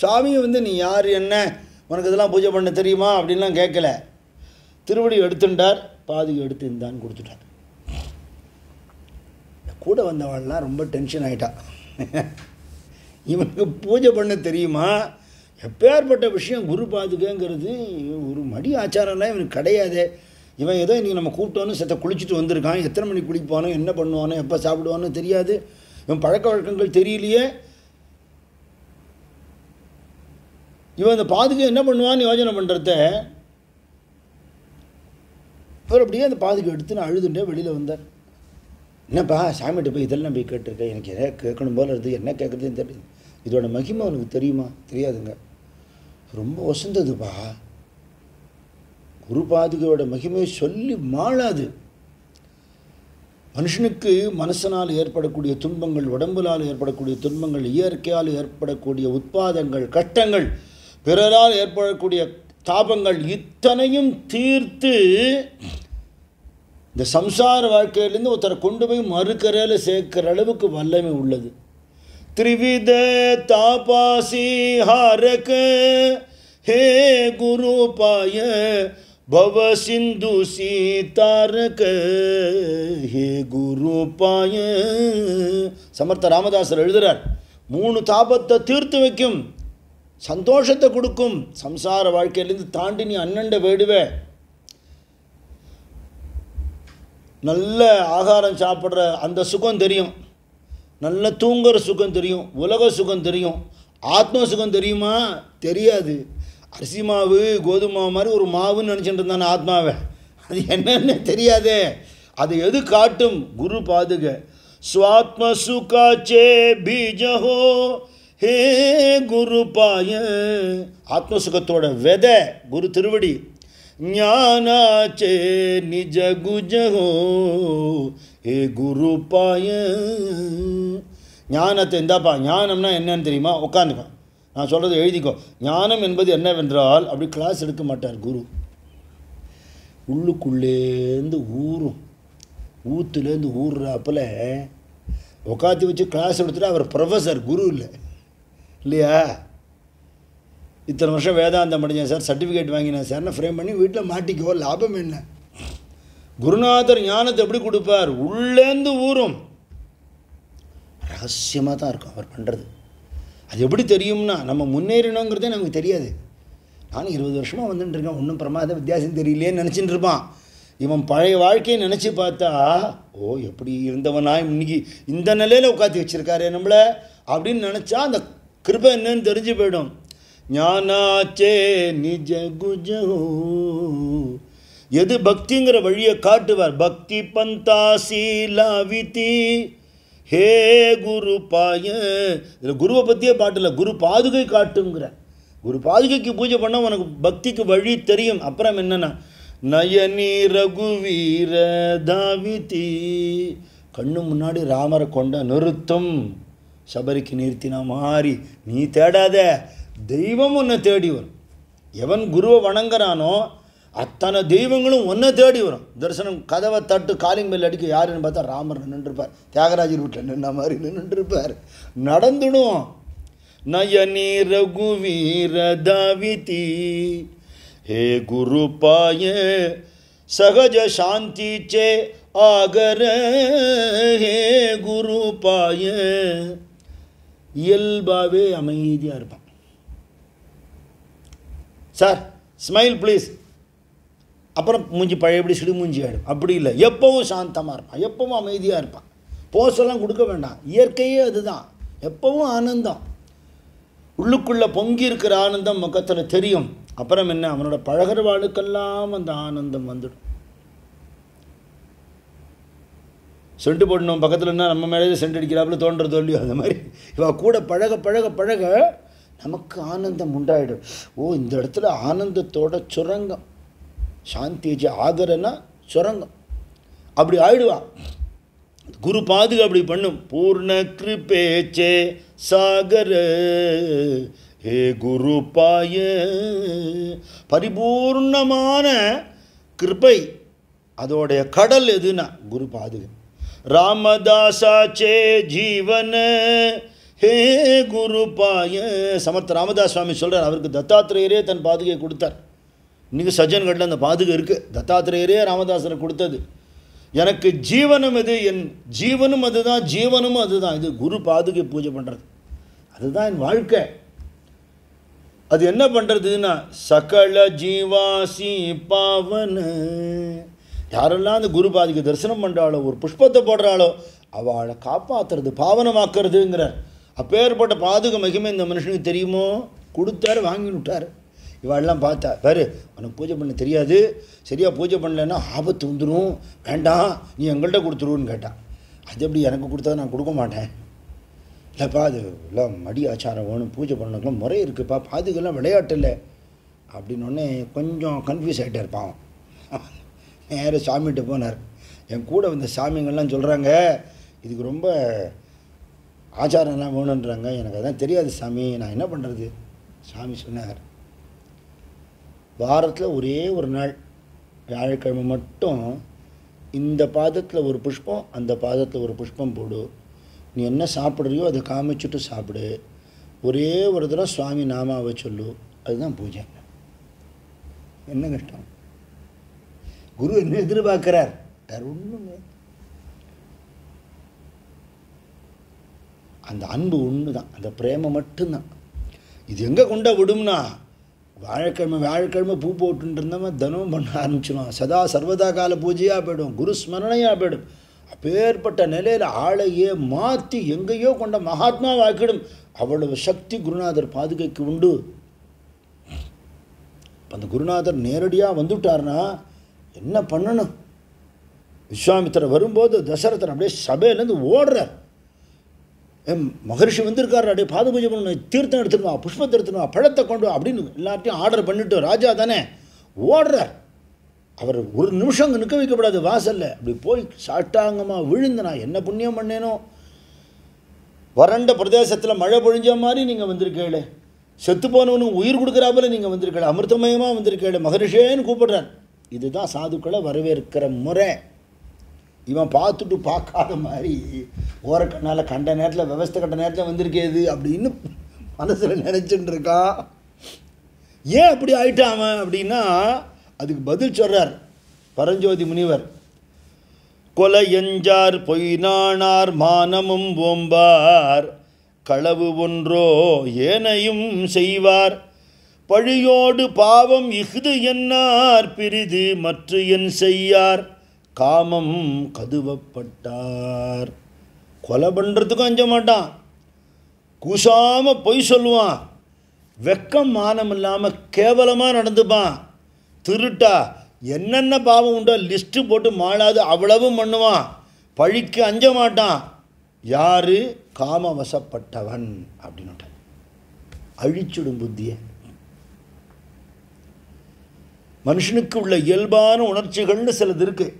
சாமியை வந்து நீ யார் என்ன உனக்கு இதெல்லாம் பூஜை பண்ண தெரியுமா அப்படின்லாம் கேட்கல திருவடி எடுத்துட்டார் பாதுகை எடுத்து இருந்தான்னு கொடுத்துட்டார் கூட வந்தவாள்லாம் ரொம்ப டென்ஷன் ஆகிட்டா இவனுக்கு பூஜை பண்ண தெரியுமா எப்பேற்பட்ட விஷயம் குரு பாதுகாங்கிறது ஒரு மடி ஆச்சாரம்லாம் இவனுக்கு கிடையாது இவன் ஏதோ இன்றைக்கி நம்ம கூப்பிட்டோன்னு செத்த குளிச்சுட்டு வந்திருக்கான் எத்தனை மணிக்கு குளிப்பானோ என்ன பண்ணுவானோ எப்போ சாப்பிடுவானோ தெரியாது இவன் பழக்க வழக்கங்கள் தெரியலையே இவன் அந்த பாதுகா என்ன பண்ணுவான்னு யோஜனை பண்ணுறத இவர் அப்படியே அந்த பாதுகா நான் அழுதுண்டே வெளியில் வந்தேன் என்னப்பா சாமிகிட்ட போய் இதெல்லாம் போய் கேட்டிருக்கேன் எனக்கு என்ன கேட்கணும் போல இருக்குது என்ன கேட்குறதுன்னு தெரியுது இதோட மகிமை அவனுக்கு தெரியுமா தெரியாதுங்க ரொம்ப ஒசந்ததுப்பா குரு பாதுகையோட மகிமையை சொல்லி மாளாது மனுஷனுக்கு மனசனால் ஏற்படக்கூடிய துன்பங்கள் உடம்புலால் ஏற்படக்கூடிய துன்பங்கள் இயற்கையால் ஏற்படக்கூடிய உற்பாதங்கள் கஷ்டங்கள் பிறரால் ஏற்படக்கூடிய தாபங்கள் இத்தனையும் தீர்த்து இந்த சம்சார வாழ்க்கையிலேருந்து ஒருத்தரை கொண்டு போய் மறுக்கரையில் சேர்க்கிற அளவுக்கு வல்லமை உள்ளது திரிவித தாபாசி ஹாரக ஹே குரு பாய பவ சிந்து சீதாரக ஹே குரு பாய சமர்த்த ராமதாசர் எழுதுகிறார் மூணு தாபத்தை தீர்த்து வைக்கும் சந்தோஷத்தை கொடுக்கும் சம்சார வாழ்க்கையிலேருந்து தாண்டி நீ அண்ணண்டை வேடுவேன் நல்ல ஆகாரம் சாப்பிட்ற அந்த சுகம் தெரியும் நல்ல தூங்குற சுகம் தெரியும் உலக சுகம் தெரியும் ஆத்ம சுகம் தெரியுமா தெரியாது அரிசி மாவு கோதுமை மாதிரி ஒரு மாவுன்னு நினச்சிட்டு இருந்தான் ஆத்மாவை அது என்னன்னு தெரியாதே அது எது காட்டும் குரு பாதுக சுவாத்ம சுகாச்சே பீஜஹோ ஹே குரு பாய ஆத்மசுகத்தோட விதை குரு திருவடி ஞானாச்சே நிஜ குஜகோ ஏ குரு பாய ஞானத்தை இந்தாப்பா ஞானம்னா என்னன்னு தெரியுமா உட்காந்துப்பேன் நான் சொல்கிறது எழுதிக்கோ ஞானம் என்பது என்னவென்றால் அப்படி கிளாஸ் எடுக்க மாட்டார் குரு உள்ளுக்குள்ளேருந்து ஊறும் ஊத்துலேருந்து ஊறுறாப்பில் உட்காந்து வச்சு கிளாஸ் எடுத்துட்டு அவர் ப்ரொஃபஸர் குரு இல்லை இல்லையா இத்தனை வருஷம் வேதாந்தம் படித்தேன் சார் சர்டிஃபிகேட் வாங்கினேன் சார்னு ஃப்ரேம் பண்ணி வீட்டில் மாட்டிக்கோ லாபம் என்ன குருநாதர் ஞானத்தை எப்படி கொடுப்பார் உள்ளேந்து ஊறும் ரகசியமாக தான் இருக்கும் அவர் பண்ணுறது அது எப்படி தெரியும்னா நம்ம முன்னேறணுங்கிறதே நமக்கு தெரியாது நானும் இருபது வருஷமாக வந்துட்டு இருக்கேன் ஒன்றும் பிரமாத வித்தியாசம் தெரியலேன்னு நினச்சிட்டு இருப்பான் இவன் பழைய வாழ்க்கையை நினச்சி பார்த்தா ஓ எப்படி இருந்தவனா இன்னைக்கு இந்த நிலையில் உட்காந்து வச்சுருக்காரு நம்மளை அப்படின்னு நினச்சா அந்த கிருபை என்னன்னு தெரிஞ்சு போயிடும் ஞானாச்சே நிஜ குஜோ எது பக்திங்கிற வழியை காட்டுவார் பக்தி பந்தா சீலா விதி ஹே குரு பாய இதில் குருவை பற்றியே பாட்டில் குரு பாதுகை காட்டுங்கிற குரு பாதுகைக்கு பூஜை பண்ணால் உனக்கு பக்திக்கு வழி தெரியும் அப்புறம் என்னென்னா நயனி ரகுவீர தாவிதி கண்ணு முன்னாடி ராமரை கொண்ட நிறுத்தம் சபரிக்கு நிறுத்தினா மாறி நீ தேடாத தெய்வம் உன்னை தேடி வரும் எவன் குருவை வணங்குறானோ அத்தனை தெய்வங்களும் ஒன்றை தேடி வரும் தரிசனம் கதவை தட்டு காலிங் பெல் அடிக்க யாருன்னு பார்த்தா ராமர் நின்றுருப்பார் தியாகராஜர் வீட்டில் நின்ன மாதிரி நின்றுருப்பார் நடந்துடும் நயனி ரகுவீர தவிதி ஹே குரு பாய சகஜ சாந்தி சே ஆகர ஹே குரு பாய இயல்பாகவே அமைதியாக இருப்பான் சார் ஸ்மைல் ப்ளீஸ் அப்புறம் மூஞ்சி பழைய எப்படி சிடு மூஞ்சி ஆகிடும் அப்படி இல்லை எப்போவும் சாந்தமாக இருப்பான் எப்போவும் அமைதியாக இருப்பான் போஸ்டெல்லாம் கொடுக்க வேண்டாம் இயற்கையே அதுதான் எப்போவும் ஆனந்தம் உள்ளுக்குள்ளே பொங்கி இருக்கிற ஆனந்தம் முகத்தில் தெரியும் அப்புறம் என்ன அவனோட பழகிற வாழ்க்கெல்லாம் அந்த ஆனந்தம் வந்துடும் சென்ட்டு போடணும் பக்கத்தில் என்ன நம்ம மேலே சென்ட் அடிக்கிறாப்புல தோன்றது இல்லையோ அந்த மாதிரி இவள் கூட பழக பழக பழக நமக்கு ஆனந்தம் உண்டாயிடும் ஓ இந்த இடத்துல ஆனந்தத்தோட சுரங்கம் சாந்திஜி ஆதரனா சுரங்கம் அப்படி ஆயிடுவான் குரு பாதுகா அப்படி பண்ணும் பூர்ண கிருபேச்சே சாகர ஹே குரு பாய பரிபூர்ணமான கிருபை அதோடைய கடல் எதுனா குரு பாதுகா ராமதாசாச்சே ஜீவன ஹே குரு பாய சமர்த்த ராமதாஸ் சுவாமி சொல்கிறார் அவருக்கு தத்தாத்திரேயரே தன் பாதுகையை கொடுத்தார் இன்றைக்கி சஜ்ஜன்கட்டில் அந்த பாதுகை இருக்குது தத்தாத்திரேயரே ராமதாசரை கொடுத்தது எனக்கு ஜீவனம் இது என் ஜீவனும் அதுதான் ஜீவனமும் அதுதான் இது குரு பாதுகை பூஜை பண்ணுறது அதுதான் என் வாழ்க்கை அது என்ன பண்ணுறதுன்னா சகல ஜீவாசி பாவன யாரெல்லாம் அந்த குரு பாதிக்கு தரிசனம் பண்ணுறாளோ ஒரு புஷ்பத்தை போடுறாளோ அவளை காப்பாற்றுறது பாவனமாக்குறதுங்கிற அப்பேற்பட்ட பாதுக மகிமை இந்த மனுஷனுக்கு தெரியுமோ கொடுத்தாரு வாங்கின்னு விட்டார் இவாளெல்லாம் பார்த்தா பாரு உனக்கு பூஜை பண்ண தெரியாது சரியாக பூஜை பண்ணலன்னா ஆபத்து வந்துடும் வேண்டாம் நீ எங்கள்கிட்ட கொடுத்துருவோம்னு கேட்டான் அது எப்படி எனக்கு கொடுத்தா நான் கொடுக்க மாட்டேன் இல்லைப்பா அது எல்லாம் மடி ஆச்சாரம் வேணும் பூஜை பண்ணக்கெல்லாம் முறை இருக்குப்பா பாதுகெல்லாம் விளையாட்டு இல்லை அப்படின்னோடனே கொஞ்சம் கன்ஃபியூஸ் ஆகிட்டே இருப்பான் நேராக சாமிகிட்ட போனார் என் கூட வந்த சாமிங்கள்லாம் சொல்கிறாங்க இதுக்கு ரொம்ப ஆச்சாரம்லாம் வேணுன்றாங்க எனக்கு அதான் தெரியாது சாமி நான் என்ன பண்ணுறது சாமி சொன்னார் வாரத்தில் ஒரே ஒரு நாள் வியாழக்கிழமை மட்டும் இந்த பாதத்தில் ஒரு புஷ்பம் அந்த பாதத்தில் ஒரு புஷ்பம் போடு நீ என்ன சாப்பிட்றியோ அதை காமிச்சுட்டு சாப்பிடு ஒரே ஒரு தடவை சுவாமி நாமாவை சொல்லு அதுதான் பூஜை என்ன கஷ்டம் குரு என்ன எதிர்பார்க்குறார் வேறு ஒன்றுமே அந்த அன்பு ஒன்று தான் அந்த பிரேமை மட்டும்தான் இது எங்கே கொண்ட விடும்னா வாழைக்கிழமை வாழைக்கிழமை பூ போட்டுன்னு இருந்தவன் பண்ண ஆரம்பிச்சிடும் சதா சர்வதா கால பூஜையாக போயிடும் குரு ஸ்மரணையாக போயிடும் அப்பேற்பட்ட நிலையில் ஆளையே மாற்றி எங்கேயோ கொண்ட மகாத்மா வாக்கிடும் அவ்வளவு சக்தி குருநாதர் பாதுகைக்கு உண்டு அந்த குருநாதர் நேரடியாக வந்துட்டார்னா என்ன பண்ணணும் விஸ்வாமித்திரர் வரும்போது தசரத்தன் அப்படியே சபையிலேருந்து ஓடுறார் மகர்ஷி வந்திருக்காரு அப்படியே பாத பூஜை பண்ணணும் தீர்த்தம் எடுத்துன்னு வா புஷ்பம் எடுத்துன்னு பழத்தை கொண்டு அப்படின்னு எல்லாத்தையும் ஆர்டர் பண்ணிட்டு ராஜா தானே ஓடுறார் அவர் ஒரு நிமிஷம் அங்கே நிற்க வைக்கப்படாது வாசலில் அப்படி போய் சாட்டாங்கமாக விழுந்து நான் என்ன புண்ணியம் பண்ணேனோ வறண்ட பிரதேசத்தில் மழை பொழிஞ்ச மாதிரி நீங்கள் வந்திருக்கீங்களே செத்து போனவனும் உயிர் போல நீங்கள் வந்திருக்கீங்க அமிர்தமயமாக வந்திருக்கீங்களே மகரிஷேன்னு கூப்பிடுறார் இதுதான் சாதுக்களை வரவேற்கிற முறை இவன் பார்த்துட்டு பார்க்காத மாதிரி ஓரக்கண்ணால் கண்ட நேரத்தில் விவசாய கண்ட நேரத்தில் வந்திருக்கேது அப்படின்னு மனசில் நினச்சிட்டு இருக்கான் ஏன் அப்படி ஆயிட்டான் அவன் அப்படின்னா அதுக்கு பதில் சொல்கிறார் பரஞ்சோதி முனிவர் கொலையஞ்சார் பொய்நாணார் மானமும் ஓம்பார் களவு ஒன்றோ ஏனையும் செய்வார் பழியோடு பாவம் இஃது என்னார் பிரிது மற்ற என் செய்யார் காமம் கதுவப்பட்டார் கொலை பண்ணுறதுக்கும் அஞ்ச மாட்டான் கூசாமல் பொய் சொல்லுவான் வெக்கம் மானம் இல்லாமல் கேவலமாக நடந்துப்பான் திருட்டா என்னென்ன பாவம் உண்டோ லிஸ்ட்டு போட்டு மாளாது அவ்வளவும் பண்ணுவான் பழிக்கு அஞ்ச மாட்டான் யார் காம வசப்பட்டவன் அப்படின்னுட்டான் அழிச்சுடும் புத்தியை மனுஷனுக்கு உள்ள இயல்பான உணர்ச்சிகள்னு சிலது இருக்குது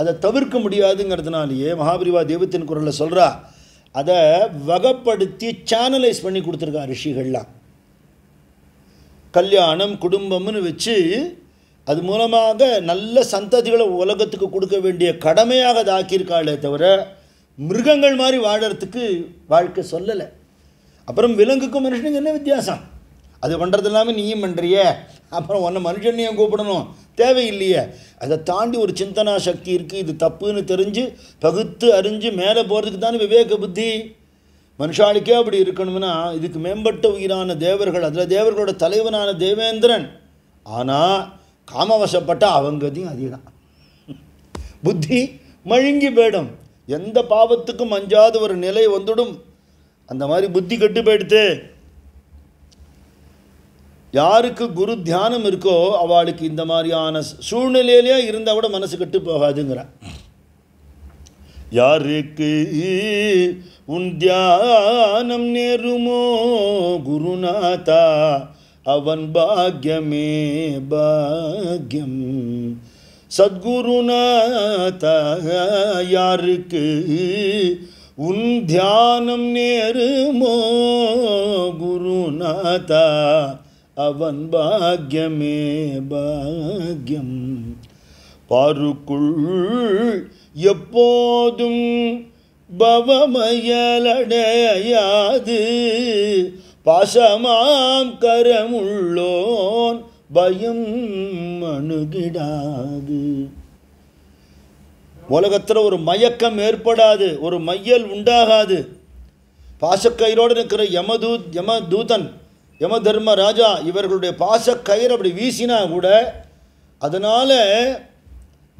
அதை தவிர்க்க முடியாதுங்கிறதுனாலேயே மகாபிரிவா தெய்வத்தின் குரலில் சொல்கிறா அதை வகப்படுத்தி சேனலைஸ் பண்ணி கொடுத்துருக்கா ரிஷிகள்லாம் கல்யாணம் குடும்பம்னு வச்சு அது மூலமாக நல்ல சந்ததிகளை உலகத்துக்கு கொடுக்க வேண்டிய கடமையாக அதை ஆக்கியிருக்காளே தவிர மிருகங்கள் மாதிரி வாழறதுக்கு வாழ்க்கை சொல்லலை அப்புறம் விலங்குக்கும் மனுஷனுக்கு என்ன வித்தியாசம் அது பண்ணுறது இல்லாமல் நீயும் பண்ணுறிய அப்புறம் ஒன்றை மனுஷனையும் கூப்பிடணும் தேவையில்லையே அதை தாண்டி ஒரு சிந்தனா சக்தி இருக்குது இது தப்புன்னு தெரிஞ்சு பகுத்து அறிஞ்சு மேலே போகிறதுக்கு தானே விவேக புத்தி மனுஷாளுக்கே அப்படி இருக்கணும்னா இதுக்கு மேம்பட்ட உயிரான தேவர்கள் அதில் தேவர்களோட தலைவனான தேவேந்திரன் ஆனால் காமவசப்பட்ட அவங்கதையும் அதிகம் புத்தி மழுங்கி போயிடும் எந்த பாவத்துக்கும் அஞ்சாத ஒரு நிலை வந்துடும் அந்த மாதிரி புத்தி கெட்டு போயிடுத்து யாருக்கு குரு தியானம் இருக்கோ அவளுக்கு இந்த மாதிரியான சூழ்நிலையிலேயே இருந்தால் கூட மனசு கெட்டு போகாதுங்கிற யாருக்கு உன் தியானம் நேருமோ குருநாதா அவன் பாக்யமே பாக்யம் சத்குருநாதா யாருக்கு உன் தியானம் நேருமோ குருநாதா அவன் பாக்யமே பாக்யம் பாருக்குள் எப்போதும் பவமயலடையாது பாசமாம் கரமுள்ளோன் பயம் அணுகிடாது உலகத்தில் ஒரு மயக்கம் ஏற்படாது ஒரு மையல் உண்டாகாது பாசக்கயிரோடு இருக்கிற யமதூத் யமதூதன் யம தர்ம ராஜா இவர்களுடைய பாச கயிறு அப்படி வீசினா கூட அதனால்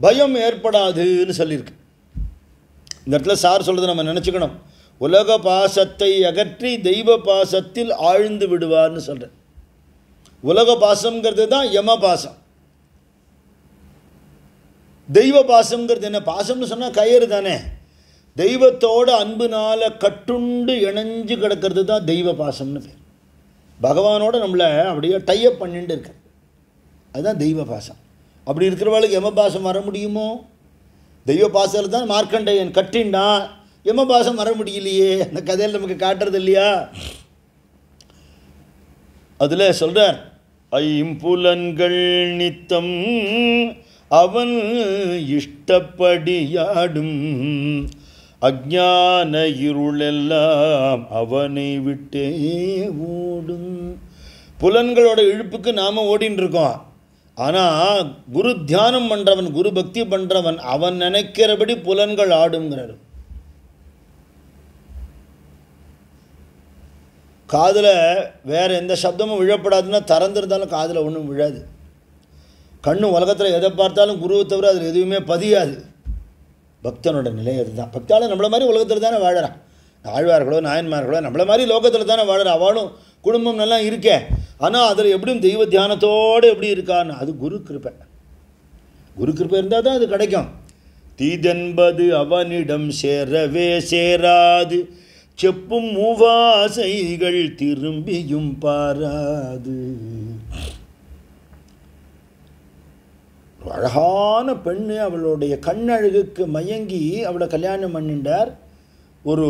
பயம் ஏற்படாதுன்னு சொல்லியிருக்கு இந்த இடத்துல சார் சொல்கிறது நம்ம நினச்சிக்கணும் உலக பாசத்தை அகற்றி தெய்வ பாசத்தில் ஆழ்ந்து விடுவார்னு சொல்கிறேன் உலக பாசங்கிறது தான் யம பாசம் தெய்வ பாசங்கிறது என்ன பாசம்னு சொன்னால் கயிறு தானே தெய்வத்தோட அன்புனால் கட்டுண்டு இணைஞ்சு கிடக்கிறது தான் தெய்வ பாசம்னு பேர் பகவானோட நம்மளை அப்படியே டைஅப் பண்ணிட்டு இருக்க அதுதான் தெய்வ பாசம் அப்படி இருக்கிறவளுக்கு எம பாசம் வர முடியுமோ தெய்வ பாசத்தில் தான் மார்க்கண்டையன் கட்டின்டான் எம பாசம் வர முடியலையே அந்த கதையில் நமக்கு காட்டுறது இல்லையா அதில் சொல்கிறார் ஐம்புலன்கள் நித்தம் அவன் இஷ்டப்படியாடும் அஜான இருளெல்லாம் அவனை விட்டே ஓடும் புலன்களோட இழுப்புக்கு நாம் ஓடின்னு இருக்கோம் ஆனால் குரு தியானம் பண்ணுறவன் குரு பக்தி பண்ணுறவன் அவன் நினைக்கிறபடி புலன்கள் ஆடுங்கிறார் காதில் வேறு எந்த சப்தமும் விழப்படாதுன்னா திறந்துருந்தாலும் காதில் ஒன்றும் விழாது கண்ணு உலகத்தில் எதை பார்த்தாலும் குருவை தவிர அதில் எதுவுமே பதியாது பக்தனோட நிலை அதுதான் பக்தாலும் நம்மளை மாதிரி உலகத்தில் தானே வாழறான் ஆழ்வார்களோ நாயன்மார்களோ நம்மளை மாதிரி லோகத்தில் தானே வாழறான் அவளும் குடும்பம் நல்லா இருக்கே ஆனால் அதில் எப்படியும் தெய்வ தியானத்தோடு எப்படி இருக்கான்னு அது குரு கிருப்பை குரு கிருப்பை இருந்தால் தான் அது கிடைக்கும் தீதென்பது அவனிடம் சேரவே சேராது செப்பும் மூவாசைகள் திரும்பியும் பாராது அழகான பெண்ணு அவளுடைய கண்ணழகுக்கு மயங்கி அவளை கல்யாணம் பண்ணின்றார் ஒரு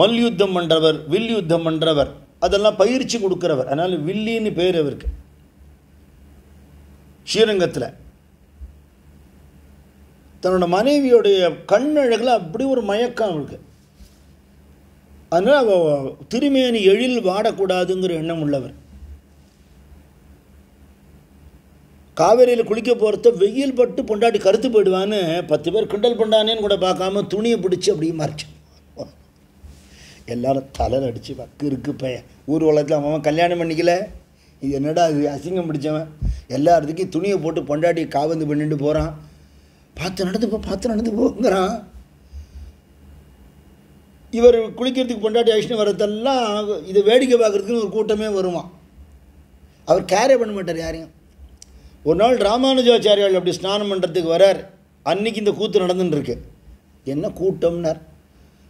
மல்யுத்தம் பண்ணுறவர் வில் யுத்தம் பண்ணுறவர் அதெல்லாம் பயிற்சி கொடுக்குறவர் அதனால் வில்லின்னு பேர் அவருக்கு ஸ்ரீரங்கத்தில் தன்னோட மனைவியுடைய கண்ணழகில் அப்படி ஒரு மயக்கம் அவளுக்கு அதனால் அவள் திருமேனி எழில் வாடக்கூடாதுங்கிற எண்ணம் உள்ளவர் காவேரியில் குளிக்க போகிறத வெயில் பட்டு பொண்டாட்டி கருத்து போயிடுவான்னு பத்து பேர் கிண்டல் பண்ணானேன்னு கூட பார்க்காம துணியை பிடிச்சி அப்படியே மறைச்சு எல்லாரும் தலை அடித்து வக்கு இருக்கு பையன் ஊர் உலகத்தில் அவன் கல்யாணம் பண்ணிக்கல இது என்னடா இது அசிங்கம் பிடிச்சவன் எல்லாத்துக்கும் துணியை போட்டு பொண்டாட்டி காவந்து பண்ணிட்டு போகிறான் பார்த்து நடந்து போ பார்த்து நடந்து போங்கிறான் இவர் குளிக்கிறதுக்கு பொண்டாட்டி ஐஷ்ணு வரதெல்லாம் இதை வேடிக்கை பார்க்குறதுக்குன்னு ஒரு கூட்டமே வருவான் அவர் கேரே பண்ண மாட்டார் யாரையும் ஒரு நாள் ராமானுஜாச்சாரியால் அப்படி ஸ்நானம் பண்ணுறதுக்கு வரார் அன்னைக்கு இந்த கூத்து நடந்துட்டுருக்கு என்ன கூட்டம்னார்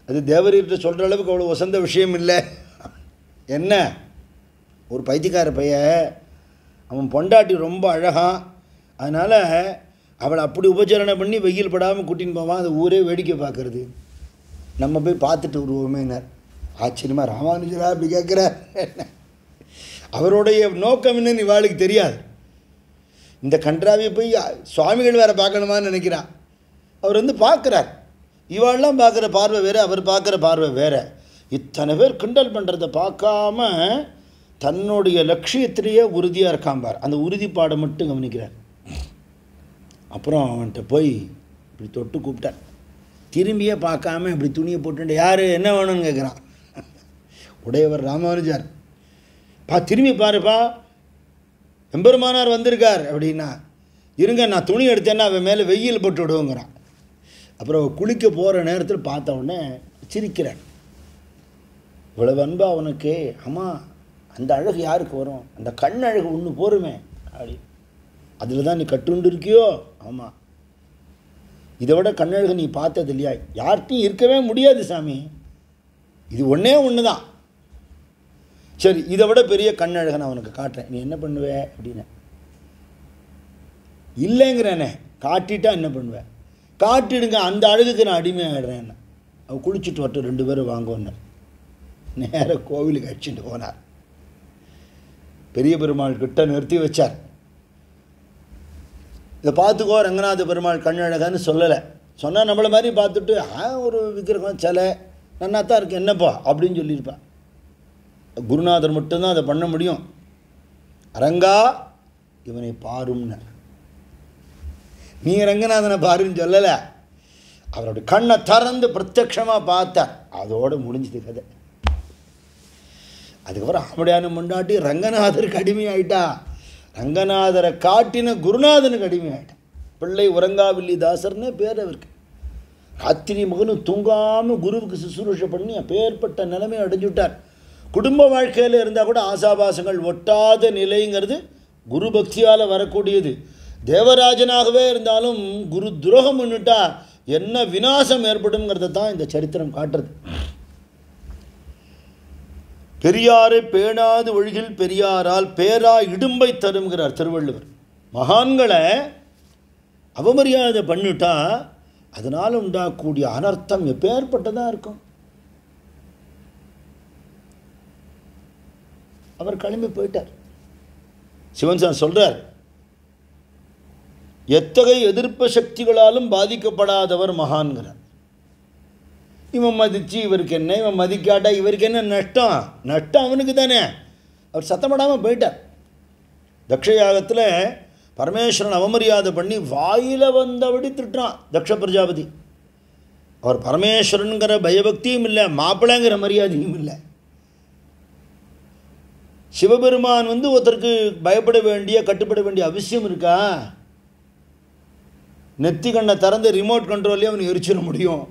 அது தேவரீர்கிட்ட சொல்கிற அளவுக்கு அவ்வளோ வசந்த விஷயம் இல்லை என்ன ஒரு பைத்தியக்கார பைய அவன் பொண்டாட்டி ரொம்ப அழகான் அதனால் அவளை அப்படி உபச்சரணை பண்ணி வெயில் படாமல் கூட்டின்னு போவான் அதை ஊரே வேடிக்கை பார்க்குறது நம்ம போய் பார்த்துட்டு உருவமேனர் ஆச்சரியமாக ராமானுஜரா அப்படி கேட்குற அவருடைய நோக்கம் என்னன்னு இவாளுக்கு தெரியாது இந்த கன்றாவியை போய் சுவாமிகள் வேறு பார்க்கணுமான்னு நினைக்கிறான் அவர் வந்து பார்க்குறார் இவாளெலாம் பார்க்குற பார்வை வேறு அவர் பார்க்குற பார்வை வேறு இத்தனை பேர் கிண்டல் பண்ணுறதை பார்க்காம தன்னுடைய லட்சியத்திலேயே உறுதியாக இருக்காம்பார் பார் அந்த உறுதிப்பாடை மட்டும் கவனிக்கிறார் அப்புறம் அவன்கிட்ட போய் இப்படி தொட்டு கூப்பிட்டார் திரும்பியே பார்க்காம இப்படி துணியை போட்டு யார் என்ன வேணும்னு கேட்குறான் உடையவர் ராமானுஜார் பா திரும்பி பாருப்பா எம்பெருமானார் வந்திருக்கார் அப்படின்னா இருங்க நான் துணி எடுத்தேன்னா அவன் மேலே வெயில் போட்டு விடுவோங்கிறான் அப்புறம் குளிக்க போகிற நேரத்தில் பார்த்த உடனே சிரிக்கிறான் இவ்வளவு அன்பா அவனுக்கு ஆமாம் அந்த அழகு யாருக்கு வரும் அந்த கண் அழகு ஒன்று போருமே அப்படி அதில் தான் நீ கட்டுண்டு இருக்கியோ ஆமாம் இதை விட கண்ணழகு நீ பார்த்தது இல்லையா யார்கிட்டையும் இருக்கவே முடியாது சாமி இது ஒன்றே ஒன்று தான் சரி இதை விட பெரிய கண்ணழகன் அவனுக்கு காட்டுறேன் நீ என்ன பண்ணுவ அப்படின்னு இல்லைங்கிறேனே காட்டிட்டா என்ன பண்ணுவேன் காட்டிடுங்க அந்த அழகுக்கு நான் அடிமையாகிடுறேன் அவள் குளிச்சுட்டு வரட்டும் ரெண்டு பேரும் வாங்குவார் நேராக கோவிலுக்கு அடிச்சுட்டு போனார் பெரிய பெருமாள் கிட்ட நிறுத்தி வச்சார் இதை பார்த்துக்கோ ரங்கநாத பெருமாள் கண்ணழகன்னு சொல்லலை சொன்னால் நம்மளை மாதிரி பார்த்துட்டு ஒரு விக்கிரகம் சிலை நன்னா தான் இருக்கு என்னப்பா அப்படின்னு சொல்லியிருப்பேன் குருநாதர் மட்டும்தான் அதை பண்ண முடியும் அரங்கா இவனை பாரும்னர் நீ ரங்கநாதனை பாருன்னு சொல்லலை அவரோட கண்ணை திறந்து பிரத்யமாக பார்த்த அதோடு முடிஞ்சது கதை அதுக்கப்புறம் ஆமடையான முண்டாட்டி ரங்கநாதருக்கு அடிமையாயிட்டா ரங்கநாதரை காட்டின குருநாதனுக்கு அடிமையாயிட்டான் பிள்ளை உரங்காவில்லி தாசர்னே பேர் அவருக்கு ராத்திரி மகனும் தூங்காமல் குருவுக்கு சுசுரூஷை பண்ணி அப்பேற்பட்ட நிலைமையை அடைஞ்சுட்டார் குடும்ப வாழ்க்கையில் இருந்தால் கூட ஆசாபாசங்கள் ஒட்டாத நிலைங்கிறது குரு பக்தியால் வரக்கூடியது தேவராஜனாகவே இருந்தாலும் குரு துரோகம் முன்னிட்டா என்ன வினாசம் ஏற்படும்ங்கிறத தான் இந்த சரித்திரம் காட்டுறது பெரியாரை பேணாது ஒழுகில் பெரியாரால் பேரா இடும்பை தருங்கிறார் திருவள்ளுவர் மகான்களை அவமரியாதை பண்ணிட்டா அதனால் உண்டாகக்கூடிய அனர்த்தம் எப்பேற்பட்டதாக இருக்கும் அவர் கிளம்பி போயிட்டார் சிவன் சார் சொல்கிறார் எத்தகைய எதிர்ப்பு சக்திகளாலும் பாதிக்கப்படாதவர் மகான்கிறார் இவன் மதித்து இவருக்கு என்ன இவன் மதிக்காட்டா இவருக்கு என்ன நஷ்டம் நஷ்டம் அவனுக்கு தானே அவர் சத்தமிடாமல் போயிட்டார் தக்ஷயாகத்தில் பரமேஸ்வரன் அவமரியாதை பண்ணி வாயில் வந்தபடி திட்டுறான் தக்ஷ பிரஜாபதி அவர் பரமேஸ்வரனுங்கிற பயபக்தியும் இல்லை மாப்பிளைங்கிற மரியாதையும் இல்லை சிவபெருமான் வந்து ஒருத்தருக்கு பயப்பட வேண்டிய கட்டுப்பட வேண்டிய அவசியம் இருக்கா நெத்தி கண்ணை திறந்து ரிமோட் கண்ட்ரோல்லே அவனுக்கு எரிச்சிட முடியும்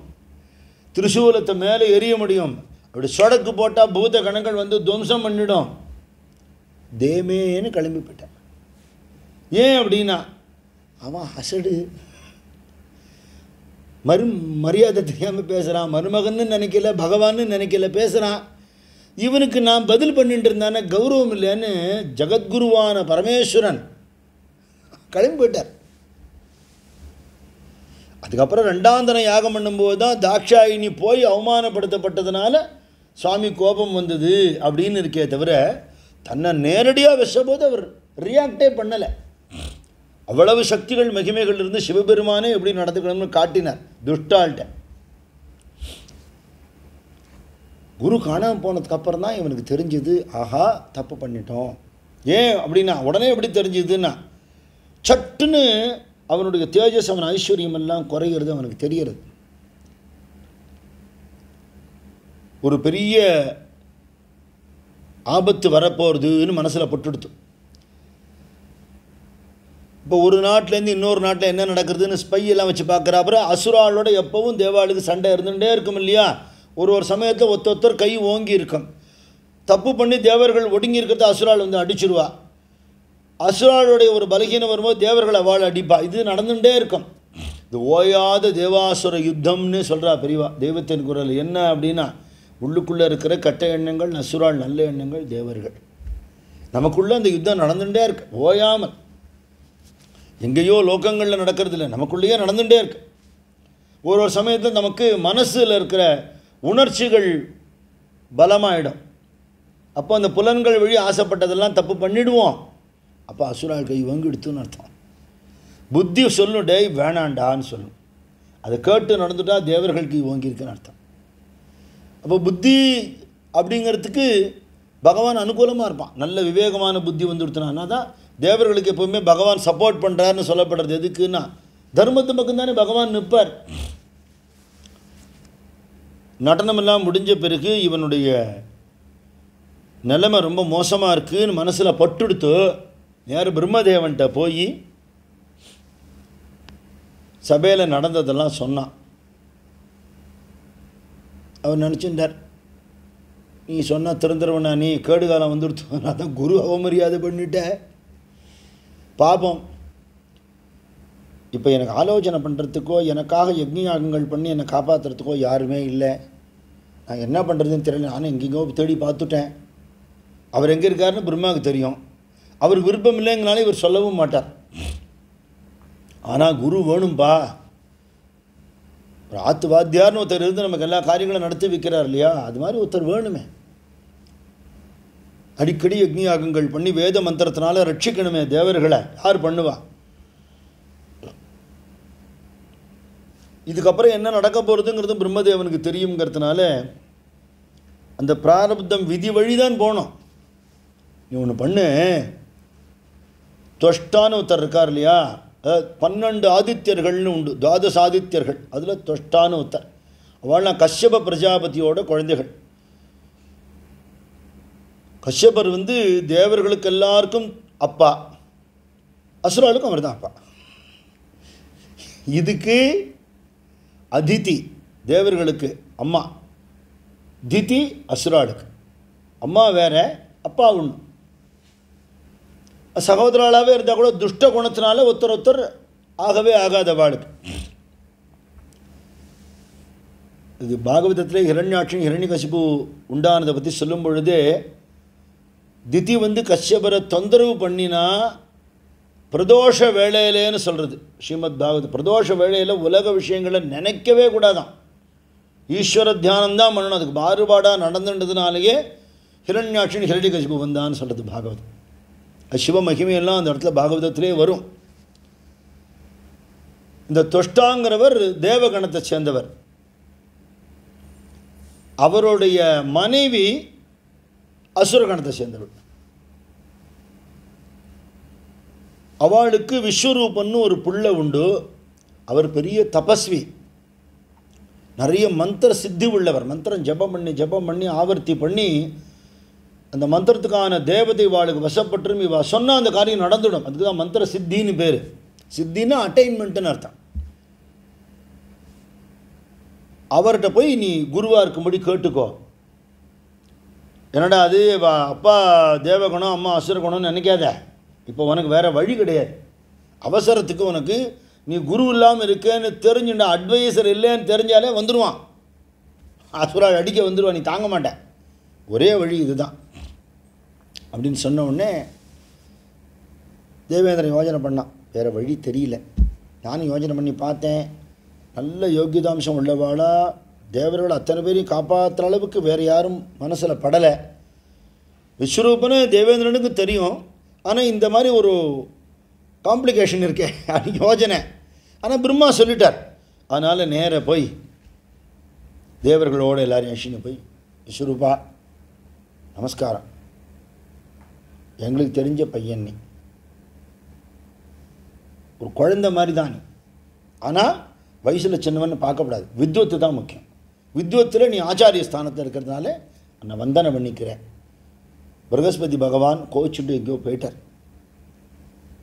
திருசூலத்தை மேலே எரிய முடியும் அப்படி சொடக்கு போட்டால் பூத கணங்கள் வந்து துவம்சம் பண்ணிடும் தேமேன்னு கிளம்பி போயிட்டான் ஏன் அப்படின்னா அவன் அசடு மறு மரியாதை தெரியாமல் பேசுகிறான் மருமகன்னு நினைக்கல பகவான்னு நினைக்கல பேசுகிறான் இவனுக்கு நான் பதில் பண்ணிட்டு இருந்தானே கௌரவம் இல்லைன்னு ஜெகத்குருவான பரமேஸ்வரன் கிளம்பி போயிட்டார் அதுக்கப்புறம் ரெண்டாந்தன யாகம் பண்ணும்போது தான் தாட்சாயினி போய் அவமானப்படுத்தப்பட்டதுனால சுவாமி கோபம் வந்தது அப்படின்னு இருக்கே தவிர தன்னை நேரடியாக வச்சபோது அவர் ரியாக்டே பண்ணலை அவ்வளவு சக்திகள் மகிமைகள் இருந்து சிவபெருமானே எப்படி நடந்துக்கணும்னு காட்டினார் துஷ்டால்கிட்ட குரு காணாமல் போனதுக்கப்புறம் தான் இவனுக்கு தெரிஞ்சுது ஆஹா தப்பு பண்ணிட்டோம் ஏன் அப்படின்னா உடனே எப்படி தெரிஞ்சுதுன்னா சட்டுன்னு அவனுடைய தேஜஸ் அவன் ஐஸ்வர்யம் எல்லாம் குறைகிறது அவனுக்கு தெரிகிறது ஒரு பெரிய ஆபத்து வரப்போகிறதுன்னு மனசில் பொட்டுடுத்து இப்போ ஒரு நாட்டிலேருந்து இன்னொரு நாட்டில் என்ன நடக்கிறதுன்னு ஸ்பை எல்லாம் வச்சு பார்க்குற அப்புறம் அசுராளோட எப்போவும் தேவாளுக்கு சண்டை இருந்துகிட்டே இருக்கும் இல்லையா ஒரு ஒரு சமயத்தில் ஒத்தொத்தர் கை ஓங்கி இருக்கும் தப்பு பண்ணி தேவர்கள் ஒடுங்கி இருக்கிறத அசுரால் வந்து அடிச்சிருவா அசுராளுடைய ஒரு பலகீனம் வரும்போது தேவர்களை அவள் அடிப்பா இது நடந்துகிட்டே இருக்கும் இது ஓயாத தேவாசுர யுத்தம்னு சொல்கிறா பெரியவா தெய்வத்தின் குரல் என்ன அப்படின்னா உள்ளுக்குள்ளே இருக்கிற கெட்ட எண்ணங்கள் நசுரால் நல்ல எண்ணங்கள் தேவர்கள் நமக்குள்ளே அந்த யுத்தம் நடந்துகிட்டே இருக்கு ஓயாமல் எங்கேயோ லோக்கங்களில் நடக்கிறது இல்லை நமக்குள்ளேயே நடந்துகிட்டே இருக்கு ஒரு ஒரு சமயத்தில் நமக்கு மனசில் இருக்கிற உணர்ச்சிகள் பலமாயிடும் அப்போ அந்த புலன்கள் வழி ஆசைப்பட்டதெல்லாம் தப்பு பண்ணிடுவோம் அப்போ அசுரால் கை எடுத்துன்னு அர்த்தம் புத்தி சொல்லும் டேய் வேணாண்டான்னு சொல்லும் அதை கேட்டு நடந்துட்டால் தேவர்கள் கை வாங்கியிருக்குன்னு அர்த்தம் அப்போ புத்தி அப்படிங்கிறதுக்கு பகவான் அனுகூலமாக இருப்பான் நல்ல விவேகமான புத்தி வந்துடுத்துனான்னா தான் தேவர்களுக்கு எப்போவுமே பகவான் சப்போர்ட் பண்ணுறாருன்னு சொல்லப்படுறது எதுக்குன்னா தர்மத்து பக்கம் தானே பகவான் நிற்பார் நடனமெல்லாம் முடிஞ்ச பிறகு இவனுடைய நிலைமை ரொம்ப மோசமாக இருக்குதுன்னு மனசில் பட்டுடுத்து யார் பிரம்மதேவன்கிட்ட போய் சபையில் நடந்ததெல்லாம் சொன்னான் அவர் நினச்சிருந்தார் நீ சொன்னால் திறந்துருவனா நீ கேடுகாலம் வந்துடுத்து நான் தான் குரு அவமரியாதை பண்ணிட்ட பாபம் இப்போ எனக்கு ஆலோசனை பண்ணுறதுக்கோ எனக்காக யஜ்யாகங்கள் பண்ணி என்னை காப்பாற்றுறதுக்கோ யாருமே இல்லை நான் என்ன பண்ணுறதுன்னு தெரியல நானும் எங்கெங்கோ தேடி பார்த்துட்டேன் அவர் எங்கே இருக்காருன்னு பிரம்மாவுக்கு தெரியும் அவர் விருப்பம் இல்லைங்கனாலே இவர் சொல்லவும் மாட்டார் ஆனால் குரு வேணும்பா ஒரு ஆத்து வாத்தியார்னு ஒருத்தர் இருந்து நமக்கு எல்லா காரியங்களும் நடத்தி வைக்கிறார் இல்லையா அது மாதிரி ஒருத்தர் வேணுமே அடிக்கடி யக்னியாகங்கள் பண்ணி வேத மந்திரத்தினால ரட்சிக்கணுமே தேவர்களை யார் பண்ணுவா இதுக்கப்புறம் என்ன நடக்க போகிறதுங்கிறது பிரம்மதேவனுக்கு தெரியுங்கிறதுனால அந்த பிராரப்தம் விதி வழிதான் போனோம் நீ ஒன்று பண்ணு தொஷ்டான ஒருத்தர் இருக்கார் இல்லையா பன்னெண்டு ஆதித்யர்கள்னு உண்டு துவாதச ஆதித்யர்கள் அதில் தொஷ்டான ஒருத்தர் அவள் கஷ்யப பிரஜாபதியோட குழந்தைகள் கஷ்யபர் வந்து தேவர்களுக்கு எல்லாருக்கும் அப்பா அசுராளுக்கும் அவர் தான் அப்பா இதுக்கு அதிதி தேவர்களுக்கு அம்மா திதி அசுராளுக்கு அம்மா வேற அப்பா ஒன்று சகோதரர்களாகவே இருந்தால் கூட துஷ்ட குணத்தினால ஒருத்தர் ஒருத்தர் ஆகவே ஆகாத வாழ்க்கை இது பாகவதத்தில் ஹிரண்யாட்சி கசிப்பு உண்டானதை பற்றி சொல்லும் பொழுது திதி வந்து கஷ்யபரை தொந்தரவு பண்ணினா பிரதோஷ வேளையிலேன்னு சொல்கிறது ஸ்ரீமத் பாகவத் பிரதோஷ வேளையில் உலக விஷயங்களை நினைக்கவே கூடாதான் ஈஸ்வர தியானந்தான் பண்ணணும் அதுக்கு மாறுபாடாக நடந்துன்றதுனாலேயே ஹிரண்யாட்சின் ஹிரடி கசிபு வந்தான்னு சொல்கிறது பாகவத் அது சிவ மகிமையெல்லாம் அந்த இடத்துல பாகவதத்திலே வரும் இந்த தொஷ்டாங்கிறவர் தேவகணத்தை சேர்ந்தவர் அவருடைய மனைவி அசுரகணத்தை சேர்ந்தவர் அவளுக்கு விஸ்வரூபன்னு ஒரு புள்ள உண்டு அவர் பெரிய தபஸ்வி நிறைய மந்திர சித்தி உள்ளவர் மந்திரம் ஜபம் பண்ணி ஜபம் பண்ணி ஆவர்த்தி பண்ணி அந்த மந்திரத்துக்கான தேவதை வாளுக்கு வசப்பட்டு இவா சொன்னால் அந்த காரியம் நடந்துடும் அதுக்கு தான் மந்திர சித்தின்னு பேர் சித்தின்னா அட்டைன்மெண்ட்டுன்னு அர்த்தம் அவர்கிட்ட போய் நீ குருவாக இருக்கும்படி கேட்டுக்கோ என்னடா அது அப்பா தேவகுணம் அம்மா அசுரகுணம்னு நினைக்காத இப்போ உனக்கு வேறு வழி கிடையாது அவசரத்துக்கு உனக்கு நீ குரு இல்லாமல் இருக்கேன்னு தெரிஞ்சுட்டு அட்வைசர் இல்லைன்னு தெரிஞ்சாலே வந்துடுவான் அசுரா அடிக்க வந்துடுவான் நீ தாங்க மாட்டேன் ஒரே வழி இதுதான் அப்படின்னு சொன்ன உடனே தேவேந்திரன் யோஜனை பண்ணான் வேறு வழி தெரியல நானும் யோஜனை பண்ணி பார்த்தேன் நல்ல யோகிதாம்சம் உள்ளவாளா தேவர்கள் அத்தனை பேரையும் காப்பாற்றுற அளவுக்கு வேறு யாரும் மனசில் படலை விஸ்வரூபனு தேவேந்திரனுக்கு தெரியும் ஆனால் இந்த மாதிரி ஒரு காம்ப்ளிகேஷன் இருக்கே அது யோஜனை ஆனால் பிரம்மா சொல்லிட்டார் அதனால் நேராக போய் தேவர்களோடு எல்லோரும் அஷின்னு போய் விஸ்வரூபா நமஸ்காரம் எங்களுக்கு தெரிஞ்ச பையன் நீ ஒரு குழந்த மாதிரி தான் நீ ஆனால் வயசில் சின்னவன்னு பார்க்கக்கூடாது வித்வத்து தான் முக்கியம் வித்வத்தில் நீ ஆச்சாரிய ஸ்தானத்தில் இருக்கிறதுனால நான் வந்தனை பண்ணிக்கிறேன் பிரகஸ்பதி பகவான் கோவிச்சுட்டு எங்கேயோ போயிட்டார்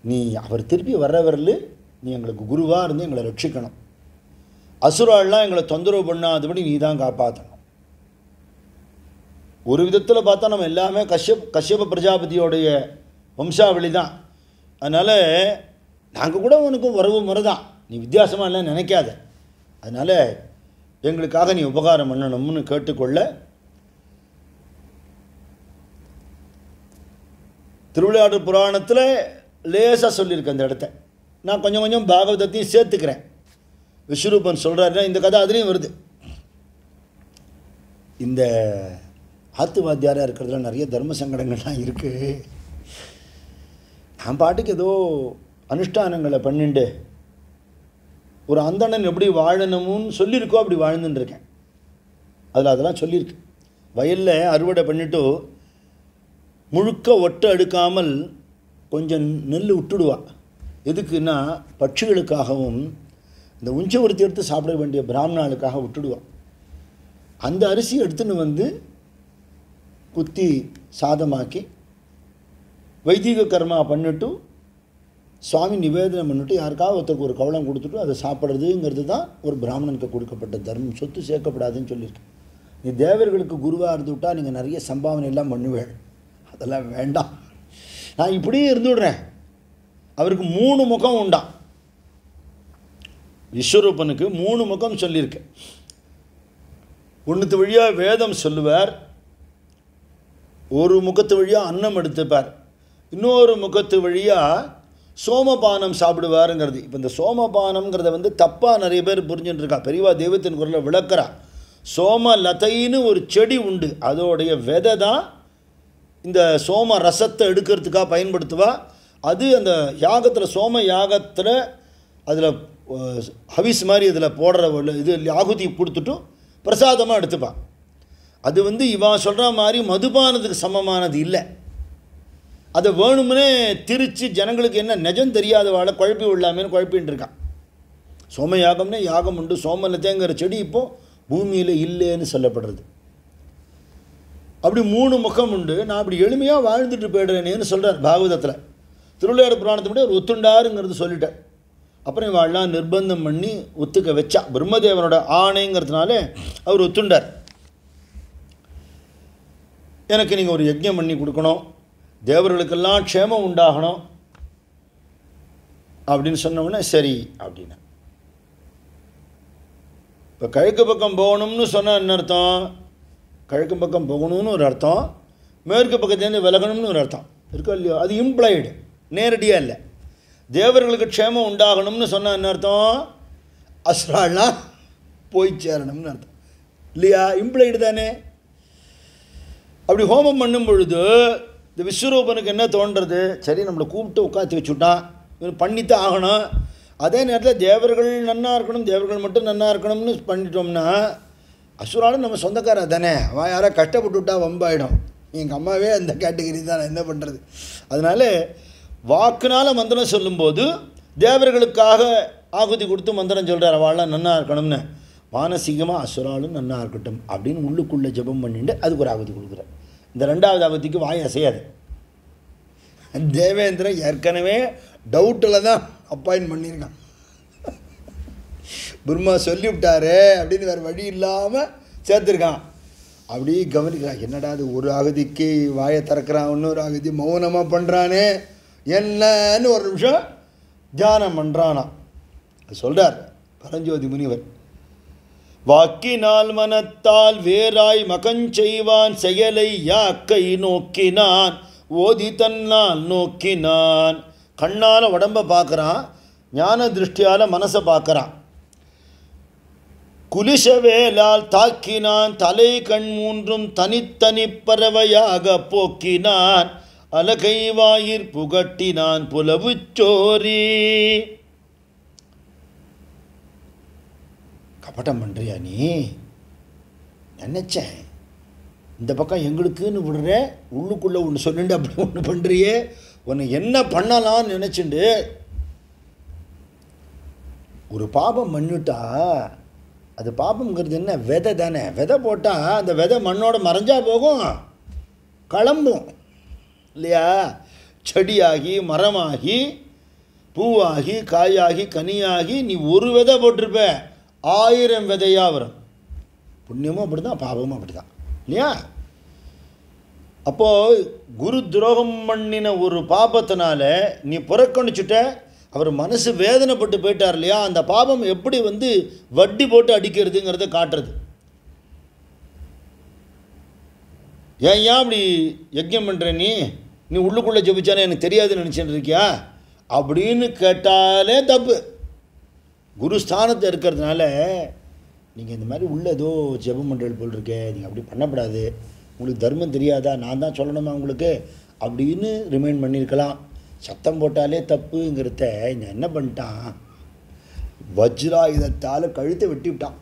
நீ அவர் திருப்பி வர்றவரில் நீ எங்களுக்கு குருவாக இருந்து எங்களை ரட்சிக்கணும் அசுரால்லாம் எங்களை தொந்தரவு பண்ணாதபடி நீ தான் காப்பாற்றணும் ஒரு விதத்தில் பார்த்தா நம்ம எல்லாமே கஷ்யப் கஷ்யப பிரஜாபதியோடைய வம்சாவளி தான் அதனால் நாங்கள் கூட உனக்கு உறவு முறை தான் நீ வித்தியாசமாக இல்லைன்னு நினைக்காத அதனால் எங்களுக்காக நீ உபகாரம் பண்ணணும்னு கேட்டுக்கொள்ள திருவிளையாடு புராணத்தில் லேசாக சொல்லியிருக்கேன் அந்த இடத்த நான் கொஞ்சம் கொஞ்சம் பாகவதத்தையும் சேர்த்துக்கிறேன் விஸ்வரூபன் சொல்கிறாருன்னா இந்த கதை அதுலேயும் வருது இந்த ஆத்துவாத்தியாராக இருக்கிறதுல நிறைய தர்ம சங்கடங்கள்லாம் இருக்குது நான் பாட்டுக்கு ஏதோ அனுஷ்டானங்களை பண்ணிண்டு ஒரு அந்தணன் எப்படி வாழணும்னு சொல்லியிருக்கோ அப்படி வாழ்ந்துட்டுருக்கேன் அதில் அதெல்லாம் சொல்லியிருக்கு வயலில் அறுவடை பண்ணிவிட்டு முழுக்க ஒட்டை எடுக்காமல் கொஞ்சம் நெல் விட்டுடுவா எதுக்குன்னா பட்சிகளுக்காகவும் இந்த உஞ்சவர்த்தி எடுத்து சாப்பிட வேண்டிய பிராமணாளுக்காக விட்டுடுவா அந்த அரிசி எடுத்துன்னு வந்து குத்தி சாதமாக்கி வைத்திக கர்மா பண்ணிட்டு சுவாமி நிவேதனம் பண்ணிட்டு யாருக்காவது ஒருத்தருக்கு ஒரு கவலம் கொடுத்துட்டு அதை சாப்பிட்றதுங்கிறது தான் ஒரு பிராமணனுக்கு கொடுக்கப்பட்ட தர்மம் சொத்து சேர்க்கப்படாதுன்னு சொல்லியிருக்கேன் நீ தேவர்களுக்கு குருவாக இருந்துவிட்டால் நீங்கள் நிறைய சம்பாவனை எல்லாம் பண்ணுவேன் அதெல்லாம் வேண்டாம் நான் இப்படியே விடுறேன் அவருக்கு மூணு முகம் உண்டாம் விஸ்வரூபனுக்கு மூணு முகம் சொல்லியிருக்கு ஒன்றுத்து வழியாக வேதம் சொல்லுவார் ஒரு முகத்து வழியாக அன்னம் எடுத்துப்பார் இன்னொரு முகத்து வழியாக சோமபானம் சாப்பிடுவாருங்கிறது இப்போ இந்த சோமபானம்ங்கிறத வந்து தப்பாக நிறைய பேர் புரிஞ்சுட்டு இருக்கா பெரியவா தெய்வத்தின் குரலில் விளக்கிறா சோமலதைன்னு ஒரு செடி உண்டு அதோடைய விதை தான் இந்த சோம ரசத்தை எடுக்கிறதுக்காக பயன்படுத்துவா அது அந்த யாகத்தில் சோம யாகத்தில் அதில் ஹவிஸ் மாதிரி அதில் போடுற இது ஆகுதி கொடுத்துட்டும் பிரசாதமாக எடுத்துப்பான் அது வந்து இவா சொல்கிற மாதிரி மதுபானதுக்கு சமமானது இல்லை அதை வேணும்னே திரித்து ஜனங்களுக்கு என்ன நிஜம் தெரியாதவாள் குழப்பி விடலாமேனு குழப்பின்னு இருக்கான் சோம யாகம்னே யாகம் உண்டு சோமலத்தேங்கிற செடி இப்போது பூமியில் இல்லைன்னு சொல்லப்படுறது அப்படி மூணு முகம் உண்டு நான் அப்படி எளிமையாக வாழ்ந்துட்டு போயிடுறேனேன்னு சொல்கிறார் பாகவதத்தில் திருவிளையாடு புராணத்தை ஒரு ஒத்துண்டாருங்கிறது சொல்லிட்டேன் அப்புறம் இவாள்லாம் நிர்பந்தம் பண்ணி ஒத்துக்க வச்சா பிரம்மதேவனோட ஆணைங்கிறதுனால அவர் ஒத்துண்டார் எனக்கு நீங்கள் ஒரு யஜ்யம் பண்ணி கொடுக்கணும் தேவர்களுக்கெல்லாம் க்ஷேமம் உண்டாகணும் அப்படின்னு சொன்னோம்னா சரி அப்படின்னு இப்போ கிழக்கு பக்கம் போகணும்னு சொன்ன என்ன அர்த்தம் கிழக்கு பக்கம் போகணும்னு ஒரு அர்த்தம் மேற்கு பக்கத்திலேருந்து விலகணும்னு ஒரு அர்த்தம் இருக்கோ இல்லையோ அது இம்ப்ளாய்டு நேரடியாக இல்லை தேவர்களுக்கு க்ஷேமம் உண்டாகணும்னு சொன்னால் என்ன அர்த்தம் அஸ்ராலாம் போய் சேரணும்னு அர்த்தம் இல்லையா இம்ப்ளைடு தானே அப்படி ஹோமம் பண்ணும் பொழுது இந்த விஸ்வரூபனுக்கு என்ன தோன்றது சரி நம்மளை கூப்பிட்டு உட்காந்து வச்சுட்டான் இவன் பண்ணித்தான் ஆகணும் அதே நேரத்தில் தேவர்கள் நன்னாக இருக்கணும் தேவர்கள் மட்டும் நன்னாக இருக்கணும்னு பண்ணிட்டோம்னா அசுராலும் நம்ம சொந்தக்காரன் தானே அவன் யாரோ கஷ்டப்பட்டு விட்டா வம்பாயிடும் எங்கள் அம்மாவே அந்த கேட்டகரி தான் என்ன பண்ணுறது அதனால வாக்குனால் மந்திரம் சொல்லும்போது தேவர்களுக்காக ஆகுதி கொடுத்து மந்திரம் சொல்கிறார் அவள்லாம் நன்னா இருக்கணும்னு மானசீகமாக அசுராலும் நன்னா இருக்கட்டும் அப்படின்னு உள்ளுக்குள்ளே ஜபம் பண்ணிட்டு அதுக்கு ஒரு ஆகுதி கொடுக்குற இந்த ரெண்டாவது ஆகுதிக்கு வாய் அசையாது தேவேந்திரன் ஏற்கனவே டவுட்டில் தான் அப்பாயின்ட் பண்ணியிருக்கான் பிரம்மா விட்டாரு அப்படின்னு வேறு வழி இல்லாமல் சேர்த்துருக்கான் அப்படி கவனிக்கிறான் என்னடா அது ஒரு அகதிக்கு வாயை திறக்கிறான் இன்னொரு அகதி மௌனமாக பண்ணுறானே என்னன்னு ஒரு நிமிஷம் தியானம் பண்ணுறானா சொல்கிறார் பரஞ்சோதி முனிவர் வாக்கினால் மனத்தால் வேறாய் மகஞ்செய்வான் செயலை யாக்கை நோக்கினான் ஓதி தன்னால் நோக்கினான் கண்ணால் உடம்பை பார்க்குறான் ஞான திருஷ்டியால் மனசை பார்க்குறான் குலிசவேலால் தாக்கினான் தலை கண் மூன்றும் தனித்தனி பறவையாக போக்கினான் அலகை வாயிற் புகட்டினான் புலவுச்சோரி கபட்டம் பண்ணுறியா நீ நினச்சேன் இந்த பக்கம் எங்களுக்குன்னு விடுற உள்ளுக்குள்ளே ஒன்று சொல்லிண்டு அப்படி ஒன்று பண்ணுறியே ஒன்று என்ன பண்ணலாம்னு நினைச்சுண்டு ஒரு பாபம் மண்ணுட்டா அது பாப்பங்கிறது என்ன விதை தானே விதை போட்டால் அந்த விதை மண்ணோடு மறைஞ்சா போகும் கிளம்பும் இல்லையா செடியாகி மரமாகி பூவாகி காயாகி கனியாகி நீ ஒரு விதை போட்டிருப்ப ஆயிரம் விதையாக வரும் புண்ணியமும் அப்படி தான் பாபமும் அப்படி தான் இல்லையா அப்போது குரு துரோகம் பண்ணின ஒரு பாபத்தினால நீ புறக்கணிச்சுட்ட அவர் மனசு வேதனைப்பட்டு போயிட்டார் இல்லையா அந்த பாபம் எப்படி வந்து வட்டி போட்டு அடிக்கிறதுங்கிறத காட்டுறது ஏன் ஏன் அப்படி யஜ்யம் பண்ணுற நீ நீ உள்ளுக்குள்ளே ஜபிச்சானே எனக்கு தெரியாதுன்னு நினச்சிட்டு இருக்கியா அப்படின்னு கேட்டாலே தப்பு குரு ஸ்தானத்தை இருக்கிறதுனால நீங்கள் இந்த மாதிரி உள்ள ஏதோ ஜெபம் பண்ணுறது போல் இருக்கே நீங்கள் அப்படி பண்ணக்கூடாது உங்களுக்கு தர்மம் தெரியாதா நான் தான் சொல்லணுமா உங்களுக்கு அப்படின்னு ரிமைண்ட் பண்ணியிருக்கலாம் சத்தம் போட்டாலே தப்புங்கிறத இங்கே என்ன பண்ணிட்டான் வஜ்ராயுதத்தால் கழுத்தை வெட்டி விட்டான்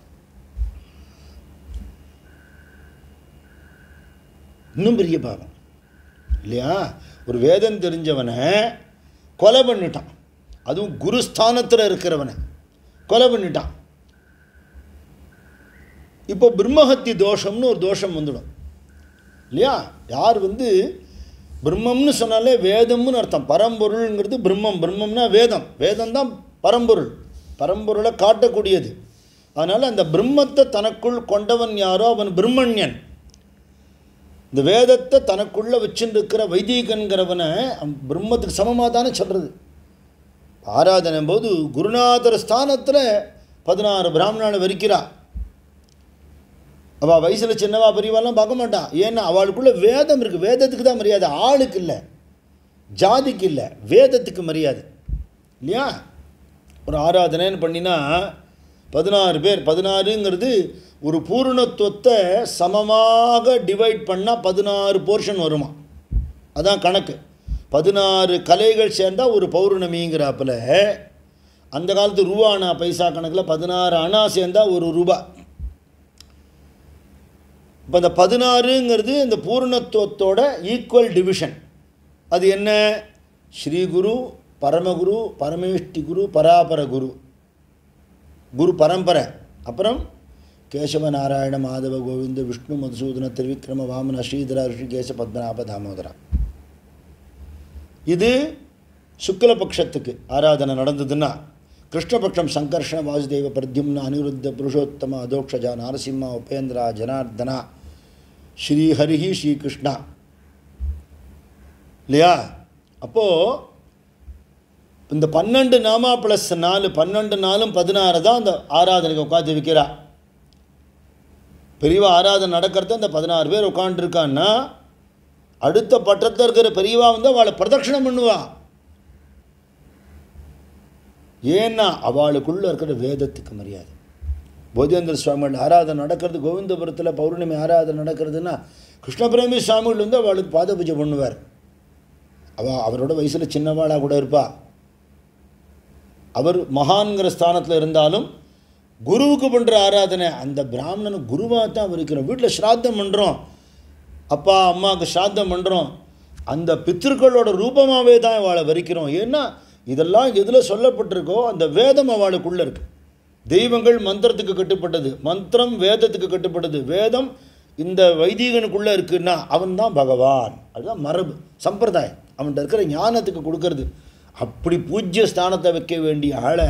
இன்னும் பெரிய பாவம் இல்லையா ஒரு வேதம் தெரிஞ்சவனை கொலை பண்ணிட்டான் அதுவும் குருஸ்தானத்தில் இருக்கிறவனை கொலை பண்ணிட்டான் இப்போ பிரம்மஹத்தி தோஷம்னு ஒரு தோஷம் வந்துடும் இல்லையா யார் வந்து பிரம்மம்னு சொன்னாலே வேதம்னு அர்த்தம் பரம்பொருள்ங்கிறது பிரம்மம் பிரம்மம்னா வேதம் வேதம் தான் பரம்பொருள் பரம்பொருளை காட்டக்கூடியது அதனால் அந்த பிரம்மத்தை தனக்குள் கொண்டவன் யாரோ அவன் பிரம்மண்யன் இந்த வேதத்தை தனக்குள்ளே வச்சுருக்கிற வைதீகன்கிறவனை பிரம்மத்துக்கு சமமாக தானே சொல்கிறது ஆராதனை போது குருநாதர் ஸ்தானத்தில் பதினாறு பிராமணனை வரிக்கிறான் அவள் வயசில் சின்னவா பெரியவாலாம் பார்க்க மாட்டான் ஏன்னா அவளுக்குள்ளே வேதம் இருக்குது வேதத்துக்கு தான் மரியாதை ஆளுக்கு இல்லை ஜாதிக்கு இல்லை வேதத்துக்கு மரியாதை இல்லையா ஒரு ஆராதனைன்னு பண்ணினா பதினாறு பேர் பதினாறுங்கிறது ஒரு பூர்ணத்துவத்தை சமமாக டிவைட் பண்ணால் பதினாறு போர்ஷன் வருமா அதான் கணக்கு பதினாறு கலைகள் சேர்ந்தால் ஒரு பௌர்ணமிங்கிறாப்பில் அந்த காலத்து ரூபா அணா பைசா கணக்கில் பதினாறு அணா சேர்ந்தால் ஒரு ரூபா இப்போ இந்த பதினாறுங்கிறது இந்த பூர்ணத்துவத்தோட ஈக்குவல் டிவிஷன் அது என்ன ஸ்ரீகுரு பரமகுரு பரமேஷ்டி குரு பராபர குரு குரு பரம்பரை அப்புறம் கேசவ நாராயண மாதவ கோவிந்த விஷ்ணு மதுசூதன திருவிக்ரம வாமன ஸ்ரீதரா ரிஷிகேச பத்மநாப தாமோதரா இது சுக்லபக்ஷத்துக்கு ஆராதனை நடந்ததுன்னா கிருஷ்ணபக்ஷம் சங்கர்ஷண வாசுதேவ பிரத்யும்ன அனிருத்த புருஷோத்தம அதோக்ஷஜா நாரசிம்மா உபேந்திரா ஜனார்தனா ஸ்ரீஹரிஹி ஸ்ரீகிருஷ்ணா இல்லையா அப்போது இந்த பன்னெண்டு நாமா ப்ளஸ் நாலு பன்னெண்டு நாலும் பதினாறு தான் அந்த ஆராதனைக்கு உட்காந்து விற்கிறா பெரியவா ஆராதனை நடக்கிறது அந்த பதினாறு பேர் உட்காந்துருக்கான்னா அடுத்த பட்டத்தில் இருக்கிற பெரியவா வந்து அவளை பிரதட்சிணம் பண்ணுவா ஏன்னா அவளுக்குள்ளே இருக்கிற வேதத்துக்கு மரியாதை போதேந்திர சுவாமிகள் ஆராதனை நடக்கிறது கோவிந்தபுரத்தில் பௌர்ணமி ஆராதனை நடக்கிறதுன்னா கிருஷ்ணபிரேமி சுவாமிகள் வந்து அவளுக்கு பாத பூஜை பண்ணுவார் அவள் அவரோட வயசில் சின்னவாளாக கூட இருப்பா அவர் மகான்கிற ஸ்தானத்தில் இருந்தாலும் குருவுக்கு பண்ணுற ஆராதனை அந்த பிராமணன் குருவாக தான் அவர் இருக்கிறோம் வீட்டில் ஸ்ராத்தம் பண்ணுறோம் அப்பா அம்மாவுக்கு ஸ்ராத்தம் பண்ணுறோம் அந்த பித்திருக்களோட ரூபமாகவே தான் அவளை வரிக்கிறோம் ஏன்னா இதெல்லாம் எதில் சொல்லப்பட்டிருக்கோ அந்த வேதம் அவளுக்குள்ளே இருக்குது தெய்வங்கள் மந்திரத்துக்கு கட்டுப்பட்டது மந்திரம் வேதத்துக்கு கட்டுப்பட்டது வேதம் இந்த வைதிகனுக்குள்ளே இருக்குன்னா அவன் தான் பகவான் அதுதான் மரபு சம்பிரதாயம் அவன்கிட்ட இருக்கிற ஞானத்துக்கு கொடுக்கறது அப்படி பூஜ்ய ஸ்தானத்தை வைக்க வேண்டிய ஆளை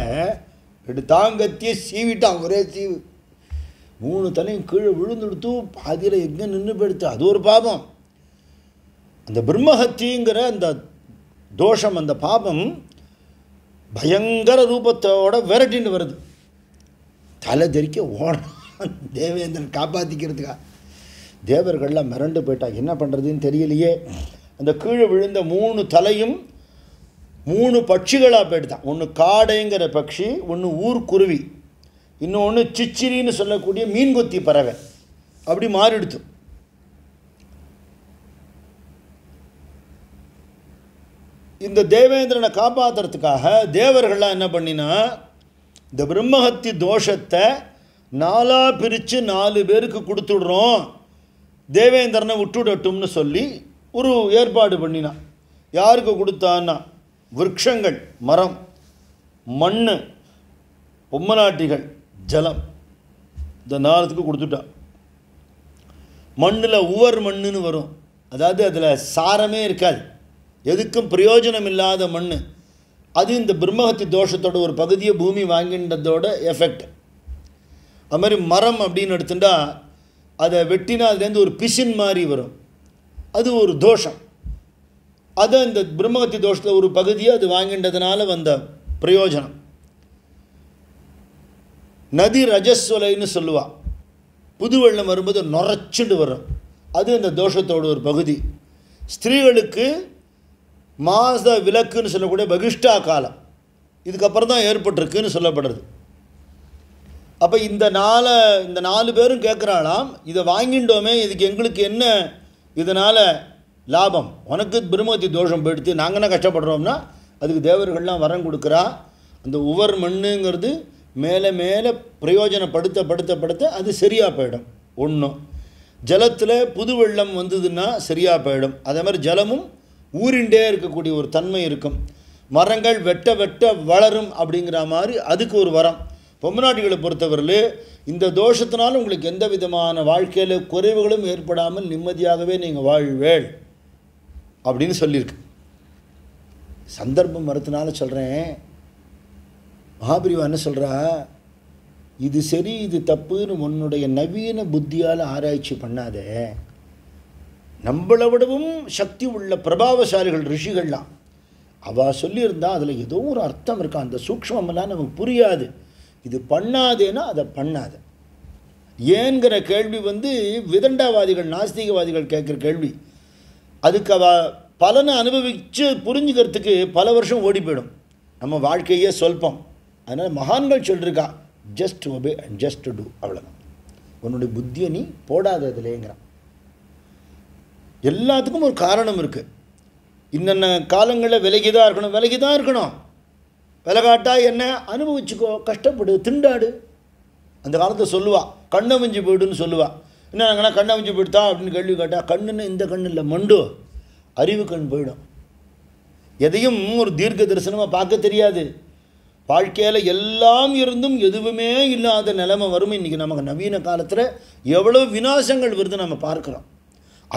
எடுத்தாங்கத்தியே சீவிட்டான் ஒரே சீவு மூணு தலையும் கீழே விழுந்துடுத்து பாதியில் எங்கே நின்று போயிடுத்து அது ஒரு பாபம் அந்த பிரம்மஹத்திங்கிற அந்த தோஷம் அந்த பாபம் பயங்கர ரூபத்தோட விரட்டின்னு வருது தலை தெரிக்க ஓடுறான் தேவேந்திரன் காப்பாற்றிக்கிறதுக்கா தேவர்கள்லாம் மிரண்டு போயிட்டா என்ன பண்ணுறதுன்னு தெரியலையே அந்த கீழே விழுந்த மூணு தலையும் மூணு பட்சிகளாக தான் ஒன்று காடைங்கிற பட்சி ஒன்று ஊர்க்குருவி இன்னொன்று சிச்சிரின்னு சொல்லக்கூடிய மீன்கொத்தி பறவை அப்படி மாறிடுத்து இந்த தேவேந்திரனை காப்பாற்றுறதுக்காக தேவர்கள்லாம் என்ன பண்ணினா இந்த பிரம்மஹத்தி தோஷத்தை நாலாக பிரித்து நாலு பேருக்கு கொடுத்துடுறோம் தேவேந்திரனை விட்டுடட்டும்னு சொல்லி ஒரு ஏற்பாடு பண்ணினான் யாருக்கு கொடுத்தான்னா விரக்ஷங்கள் மரம் மண் பொம்மநாட்டிகள் ஜலம் இந்த நாலத்துக்கு கொடுத்துட்டான் மண்ணில் உவர் மண்ணுன்னு வரும் அதாவது அதில் சாரமே இருக்காது எதுக்கும் பிரயோஜனம் இல்லாத மண் அது இந்த பிரம்மஹத்தி தோஷத்தோட ஒரு பகுதியை பூமி வாங்கின்றதோட எஃபெக்ட் அது மாதிரி மரம் அப்படின்னு எடுத்துட்டா அதை வெட்டினா அதுலேருந்து ஒரு பிசின் மாதிரி வரும் அது ஒரு தோஷம் அதை இந்த பிரம்மஹத்தி தோஷத்தில் ஒரு பகுதியை அது வாங்கின்றதுனால வந்த பிரயோஜனம் நதி ரஜஸ்வலைன்னு சொல்லுவாள் புது வெள்ளம் வரும்போது நுரைச்சுண்டு வரும் அது அந்த தோஷத்தோட ஒரு பகுதி ஸ்திரீகளுக்கு மாத விலக்குன்னு சொல்லக்கூடிய பகிஷ்டா காலம் இதுக்கப்புறம் தான் ஏற்பட்டிருக்குன்னு சொல்லப்படுறது அப்போ இந்த நாளை இந்த நாலு பேரும் கேட்குறாளாம் இதை வாங்கிட்டோமே இதுக்கு எங்களுக்கு என்ன இதனால் லாபம் உனக்கு பிரம்மதி தோஷம் போயிடுத்து நாங்கள் என்ன கஷ்டப்படுறோம்னா அதுக்கு தேவர்கள்லாம் வரம் கொடுக்குறா அந்த உவர் மண்ணுங்கிறது மேலே மேலே பிரயோஜனப்படுத்த படுத்த படுத்த அது சரியாக போயிடும் ஒன்றும் ஜலத்தில் புது வெள்ளம் வந்ததுன்னா சரியாக போயிடும் அதே மாதிரி ஜலமும் ஊரிண்டே இருக்கக்கூடிய ஒரு தன்மை இருக்கும் மரங்கள் வெட்ட வெட்ட வளரும் அப்படிங்கிற மாதிரி அதுக்கு ஒரு வரம் பொம்மநாட்டிகளை பொறுத்தவரையில் இந்த தோஷத்தினாலும் உங்களுக்கு எந்த விதமான வாழ்க்கையில் குறைவுகளும் ஏற்படாமல் நிம்மதியாகவே நீங்கள் வாழ்வேள் அப்படின்னு சொல்லியிருக்கு சந்தர்ப்பம் மறுத்தனால சொல்கிறேன் மகாபிரிவா என்ன சொல்கிறா இது சரி இது தப்புன்னு உன்னுடைய நவீன புத்தியால் ஆராய்ச்சி பண்ணாதே நம்மளை விடவும் சக்தி உள்ள பிரபாவசாலிகள் ரிஷிகள்லாம் அவள் சொல்லியிருந்தா அதில் ஏதோ ஒரு அர்த்தம் இருக்கா அந்த சூக்மெல்லாம் நமக்கு புரியாது இது பண்ணாதேன்னா அதை பண்ணாது ஏங்கிற கேள்வி வந்து விதண்டாவாதிகள் நாஸ்திகவாதிகள் கேட்குற கேள்வி அதுக்கு அவ பலனை அனுபவித்து புரிஞ்சுக்கிறதுக்கு பல வருஷம் ஓடி போயிடும் நம்ம வாழ்க்கையே சொல்பம் அதனால் மகான்கள் சொல்லியிருக்கா just obey and just do அவ்வளோதான் உன்னுடைய புத்தியை நீ போடாததுலேங்கிறான் எல்லாத்துக்கும் ஒரு காரணம் இருக்குது இன்னென்ன காலங்களில் விலகிதான் தான் இருக்கணும் விலகிதான் தான் இருக்கணும் விலகாட்டா என்ன அனுபவிச்சுக்கோ கஷ்டப்படு திண்டாடு அந்த காலத்தை சொல்லுவா கண்ணை மஞ்சு போயிடுன்னு சொல்லுவா என்னங்கன்னா கண்ணை மஞ்சு போயிடுதா அப்படின்னு கேள்வி கேட்டால் கண்ணுன்னு இந்த கண்ணு இல்லை மண்டு அறிவு கண் போயிடும் எதையும் ஒரு தீர்க்க தரிசனமாக பார்க்க தெரியாது வாழ்க்கையில் எல்லாம் இருந்தும் எதுவுமே இல்லாத நிலைமை வரும் இன்றைக்கி நமக்கு நவீன காலத்தில் எவ்வளோ வினாசங்கள் வருது நம்ம பார்க்குறோம்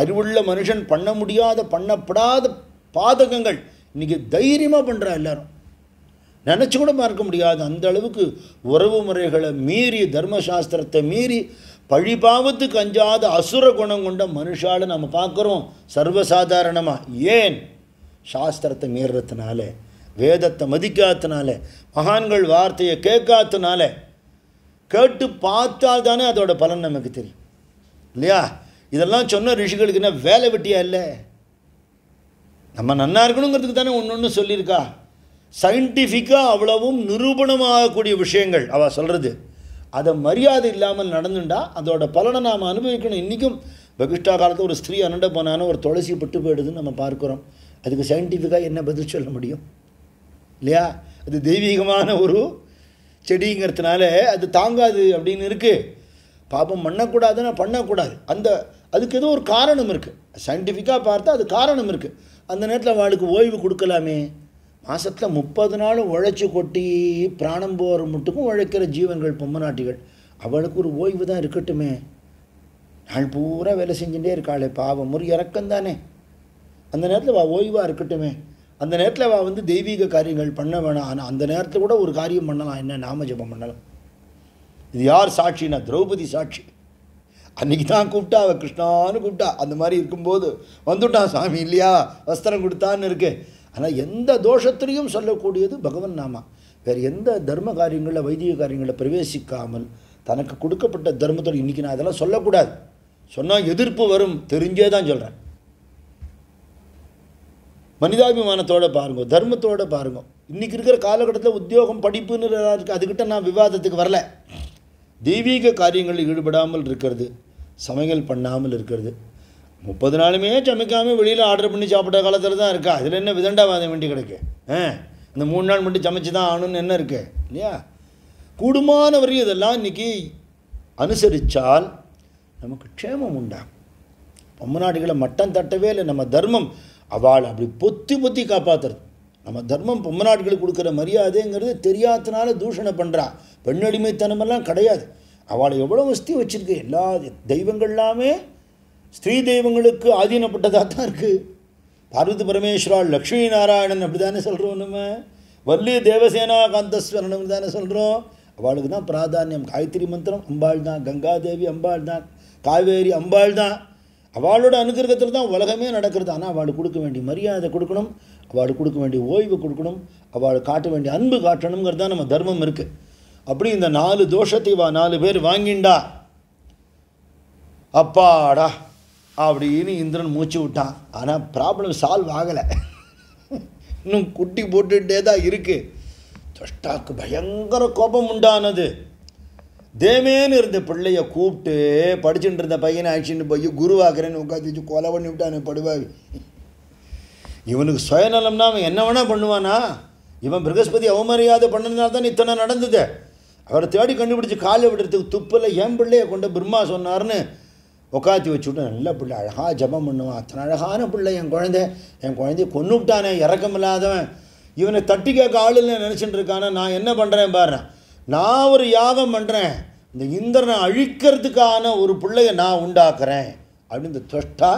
அறிவுள்ள மனுஷன் பண்ண முடியாத பண்ணப்படாத பாதகங்கள் இன்றைக்கி தைரியமாக பண்ணுறா எல்லாரும் நினச்சி கூட பார்க்க முடியாது அந்த அளவுக்கு உறவு முறைகளை மீறி தர்மசாஸ்திரத்தை மீறி பழிபாவத்துக்கு அஞ்சாத அசுர குணம் கொண்ட மனுஷால் நம்ம பார்க்குறோம் சர்வசாதாரணமாக ஏன் சாஸ்திரத்தை மீறுறதுனால வேதத்தை மதிக்காதனால மகான்கள் வார்த்தையை கேட்காதனால கேட்டு பார்த்தால் தானே அதோட பலன் நமக்கு தெரியும் இல்லையா இதெல்லாம் சொன்ன ரிஷிகளுக்கு என்ன வேலை வெட்டியா இல்லை நம்ம நன்னா இருக்கணுங்கிறதுக்கு தானே ஒன்று ஒன்று சொல்லியிருக்கா சயின்டிஃபிக்காக அவ்வளவும் நிரூபணமாகக்கூடிய விஷயங்கள் அவள் சொல்கிறது அதை மரியாதை இல்லாமல் நடந்துட்டா அதோட பலனை நாம் அனுபவிக்கணும் இன்றைக்கும் பகிஷ்டா காலத்தில் ஒரு ஸ்திரீ அனண்ட போனாலும் ஒரு துளசி பட்டு போயிடுதுன்னு நம்ம பார்க்குறோம் அதுக்கு சயின்டிஃபிக்காக என்ன பதில் சொல்ல முடியும் இல்லையா அது தெய்வீகமான ஒரு செடிங்கிறதுனால அது தாங்காது அப்படின்னு இருக்குது பாப்பம் பண்ணக்கூடாதுன்னா பண்ணக்கூடாது அந்த அதுக்கு ஏதோ ஒரு காரணம் இருக்குது சயின்டிஃபிக்காக பார்த்தா அது காரணம் இருக்குது அந்த நேரத்தில் அவளுக்கு ஓய்வு கொடுக்கலாமே மாதத்தில் முப்பது நாளும் உழைச்சி கொட்டி பிராணம் போகிற மட்டுக்கும் உழைக்கிற ஜீவன்கள் பொம்மநாட்டிகள் அவளுக்கு ஒரு ஓய்வு தான் இருக்கட்டுமே நாள் பூரா வேலை செஞ்சுட்டே இருக்காளே பாவம் ஒரு இறக்கம் தானே அந்த நேரத்தில் வா ஓய்வாக இருக்கட்டுமே அந்த நேரத்தில் வா வந்து தெய்வீக காரியங்கள் பண்ண வேணாம் ஆனால் அந்த நேரத்தில் கூட ஒரு காரியம் பண்ணலாம் என்ன நாம ஜபம் பண்ணலாம் இது யார் சாட்சினா திரௌபதி சாட்சி அன்றைக்கி தான் கூப்பிட்டா அவள் கிருஷ்ணான்னு கூப்பிட்டா அந்த மாதிரி இருக்கும்போது வந்துட்டான் சாமி இல்லையா வஸ்திரம் கொடுத்தான்னு இருக்கு ஆனால் எந்த தோஷத்திலையும் சொல்லக்கூடியது பகவன் நாமா வேறு எந்த தர்ம காரியங்களில் வைத்திய காரியங்களில் பிரவேசிக்காமல் தனக்கு கொடுக்கப்பட்ட தர்மத்தோடு இன்றைக்கி நான் அதெல்லாம் சொல்லக்கூடாது சொன்னால் எதிர்ப்பு வரும் தெரிஞ்சே தான் சொல்கிறேன் மனிதாபிமானத்தோடு பாருங்கள் தர்மத்தோடு பாருங்கள் இன்றைக்கி இருக்கிற காலகட்டத்தில் உத்தியோகம் படிப்புன்னு இருக்குது அதுக்கிட்ட நான் விவாதத்துக்கு வரல தெய்வீக காரியங்களில் ஈடுபடாமல் இருக்கிறது சமையல் பண்ணாமல் இருக்கிறது முப்பது நாளுமே சமைக்காமல் வெளியில் ஆர்டர் பண்ணி சாப்பிட்ட காலத்தில் தான் இருக்கா அதில் என்ன விதண்டா வாதம் வேண்டி கிடக்கு ஆ இந்த மூணு நாள் மட்டும் சமைச்சு தான் ஆகணும்னு என்ன இருக்கு இல்லையா கூடுமான வரையும் இதெல்லாம் இன்றைக்கி அனுசரித்தால் நமக்கு க்ஷேமம் உண்டா பொம்மநாடுகளை மட்டம் தட்டவே இல்லை நம்ம தர்மம் அவள் அப்படி பொத்தி பொத்தி காப்பாற்றுறது நம்ம தர்மம் பொம்மை நாட்களுக்கு கொடுக்குற மரியாதைங்கிறது தெரியாதனால தூஷணம் பண்ணுறா பெண்ணடிமைத்தனமெல்லாம் கிடையாது அவளை எவ்வளோ வசதி வச்சுருக்கு எல்லா தெய்வங்கள்லாமே ஸ்ரீ ஸ்திரீ தெய்வங்களுக்கு ஆதீனப்பட்டதாக தான் இருக்குது பார்வதி பரமேஸ்வரால் லக்ஷ்மி நாராயணன் அப்படி தானே சொல்கிறோம் நம்ம வல்லி தேவசேனா காந்தஸ்வரன் அப்படி தானே சொல்கிறோம் அவளுக்கு தான் பிராதானியம் காயத்ரி மந்திரம் அம்பாள் தான் கங்காதேவி அம்பாள் தான் காவேரி அம்பாள் தான் அவளோட அனுகிரகத்தில் தான் உலகமே நடக்கிறது ஆனால் அவளுக்கு கொடுக்க வேண்டிய மரியாதை கொடுக்கணும் அவளுக்கு கொடுக்க வேண்டிய ஓய்வு கொடுக்கணும் அவளுக்கு காட்ட வேண்டிய அன்பு காட்டணுங்கிறது தான் நம்ம தர்மம் இருக்குது அப்படி இந்த நாலு தோஷத்தை வா நாலு பேர் வாங்கிண்டா அப்பாடா அப்படின்னு இந்திரன் மூச்சு விட்டான் ஆனால் ப்ராப்ளம் சால்வ் ஆகலை இன்னும் குட்டி போட்டுகிட்டே தான் இருக்குது துஷ்டாக்கு பயங்கர கோபம் உண்டானது தேமேன்னு இருந்த பிள்ளைய கூப்பிட்டு படிச்சுட்டு இருந்த பையனை ஆக்சிடென்ட் போய் குருவாக்குறேன்னு உட்காந்து வச்சு கொலை பண்ணி விட்டானு படுவாவி இவனுக்கு சுயநலம்னா அவன் என்ன வேணால் பண்ணுவானா இவன் பிரகஸ்பதி அவமரியாதை பண்ணதுனால தான் இத்தனை நடந்தது அவரை தேடி கண்டுபிடிச்சி காலை விடுறதுக்கு துப்பில் என் பிள்ளையை கொண்டு பிரம்மா சொன்னார்னு வச்சு வச்சுட்டு நல்ல பிள்ளை அழகாக ஜபம் பண்ணுவான் அத்தனை அழகான பிள்ளை என் குழந்தை என் குழந்தைய விட்டானே இறக்கமில்லாதவன் இவனை தட்டி கேட்க ஆளுன்னு நினச்சிட்டு இருக்கானே நான் என்ன பண்ணுறேன் பாருறேன் நான் ஒரு யாகம் பண்ணுறேன் இந்த இந்திரனை அழிக்கிறதுக்கான ஒரு பிள்ளைய நான் உண்டாக்குறேன் அப்படின்னு இந்த துவஷ்டா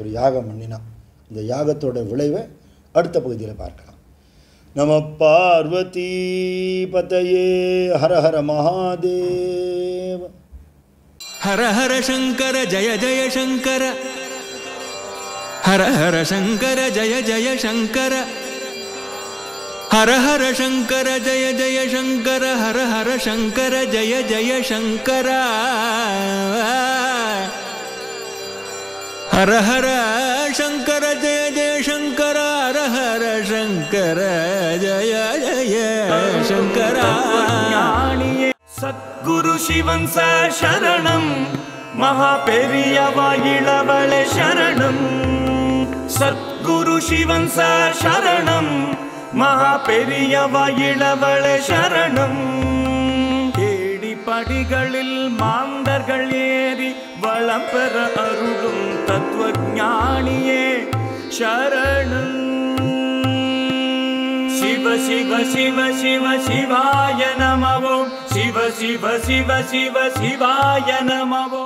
ஒரு யாகம் பண்ணினான் இந்த யாகத்தோட விளைவை அடுத்த பகுதியில் பார்க்கலாம் நம பார்வதி பதையே ஹரஹர மகாதேவ ஹரஹர சங்கர ஜய ஜய சங்கர ஹரஹர சங்கர ஜய ஜய சங்கர हर हर शंकर जय जय शंकर हर हर शंकर जय जय शंकर हर हर शंकर जय जय शंकर हर हर शंकर जय जय शंकर சத்குரு சிவன் ச சரணம் மகா பெரியவா இளவள சரணம் சத்குரு சிவன் ச சரணம் മഹാപെരിയവ ഇളവളെ ശരണം കേടിപ്പടികളിൽ മാന്തകൾ ഏറി വളം പെറ അരുളും തത്വജ്ഞാനിയെ ശരണം ശിവ ശിവ ശിവ ശിവ ശിവായ നമവോ ശിവ ശിവ ശിവ ശിവ ശിവായ നമവോ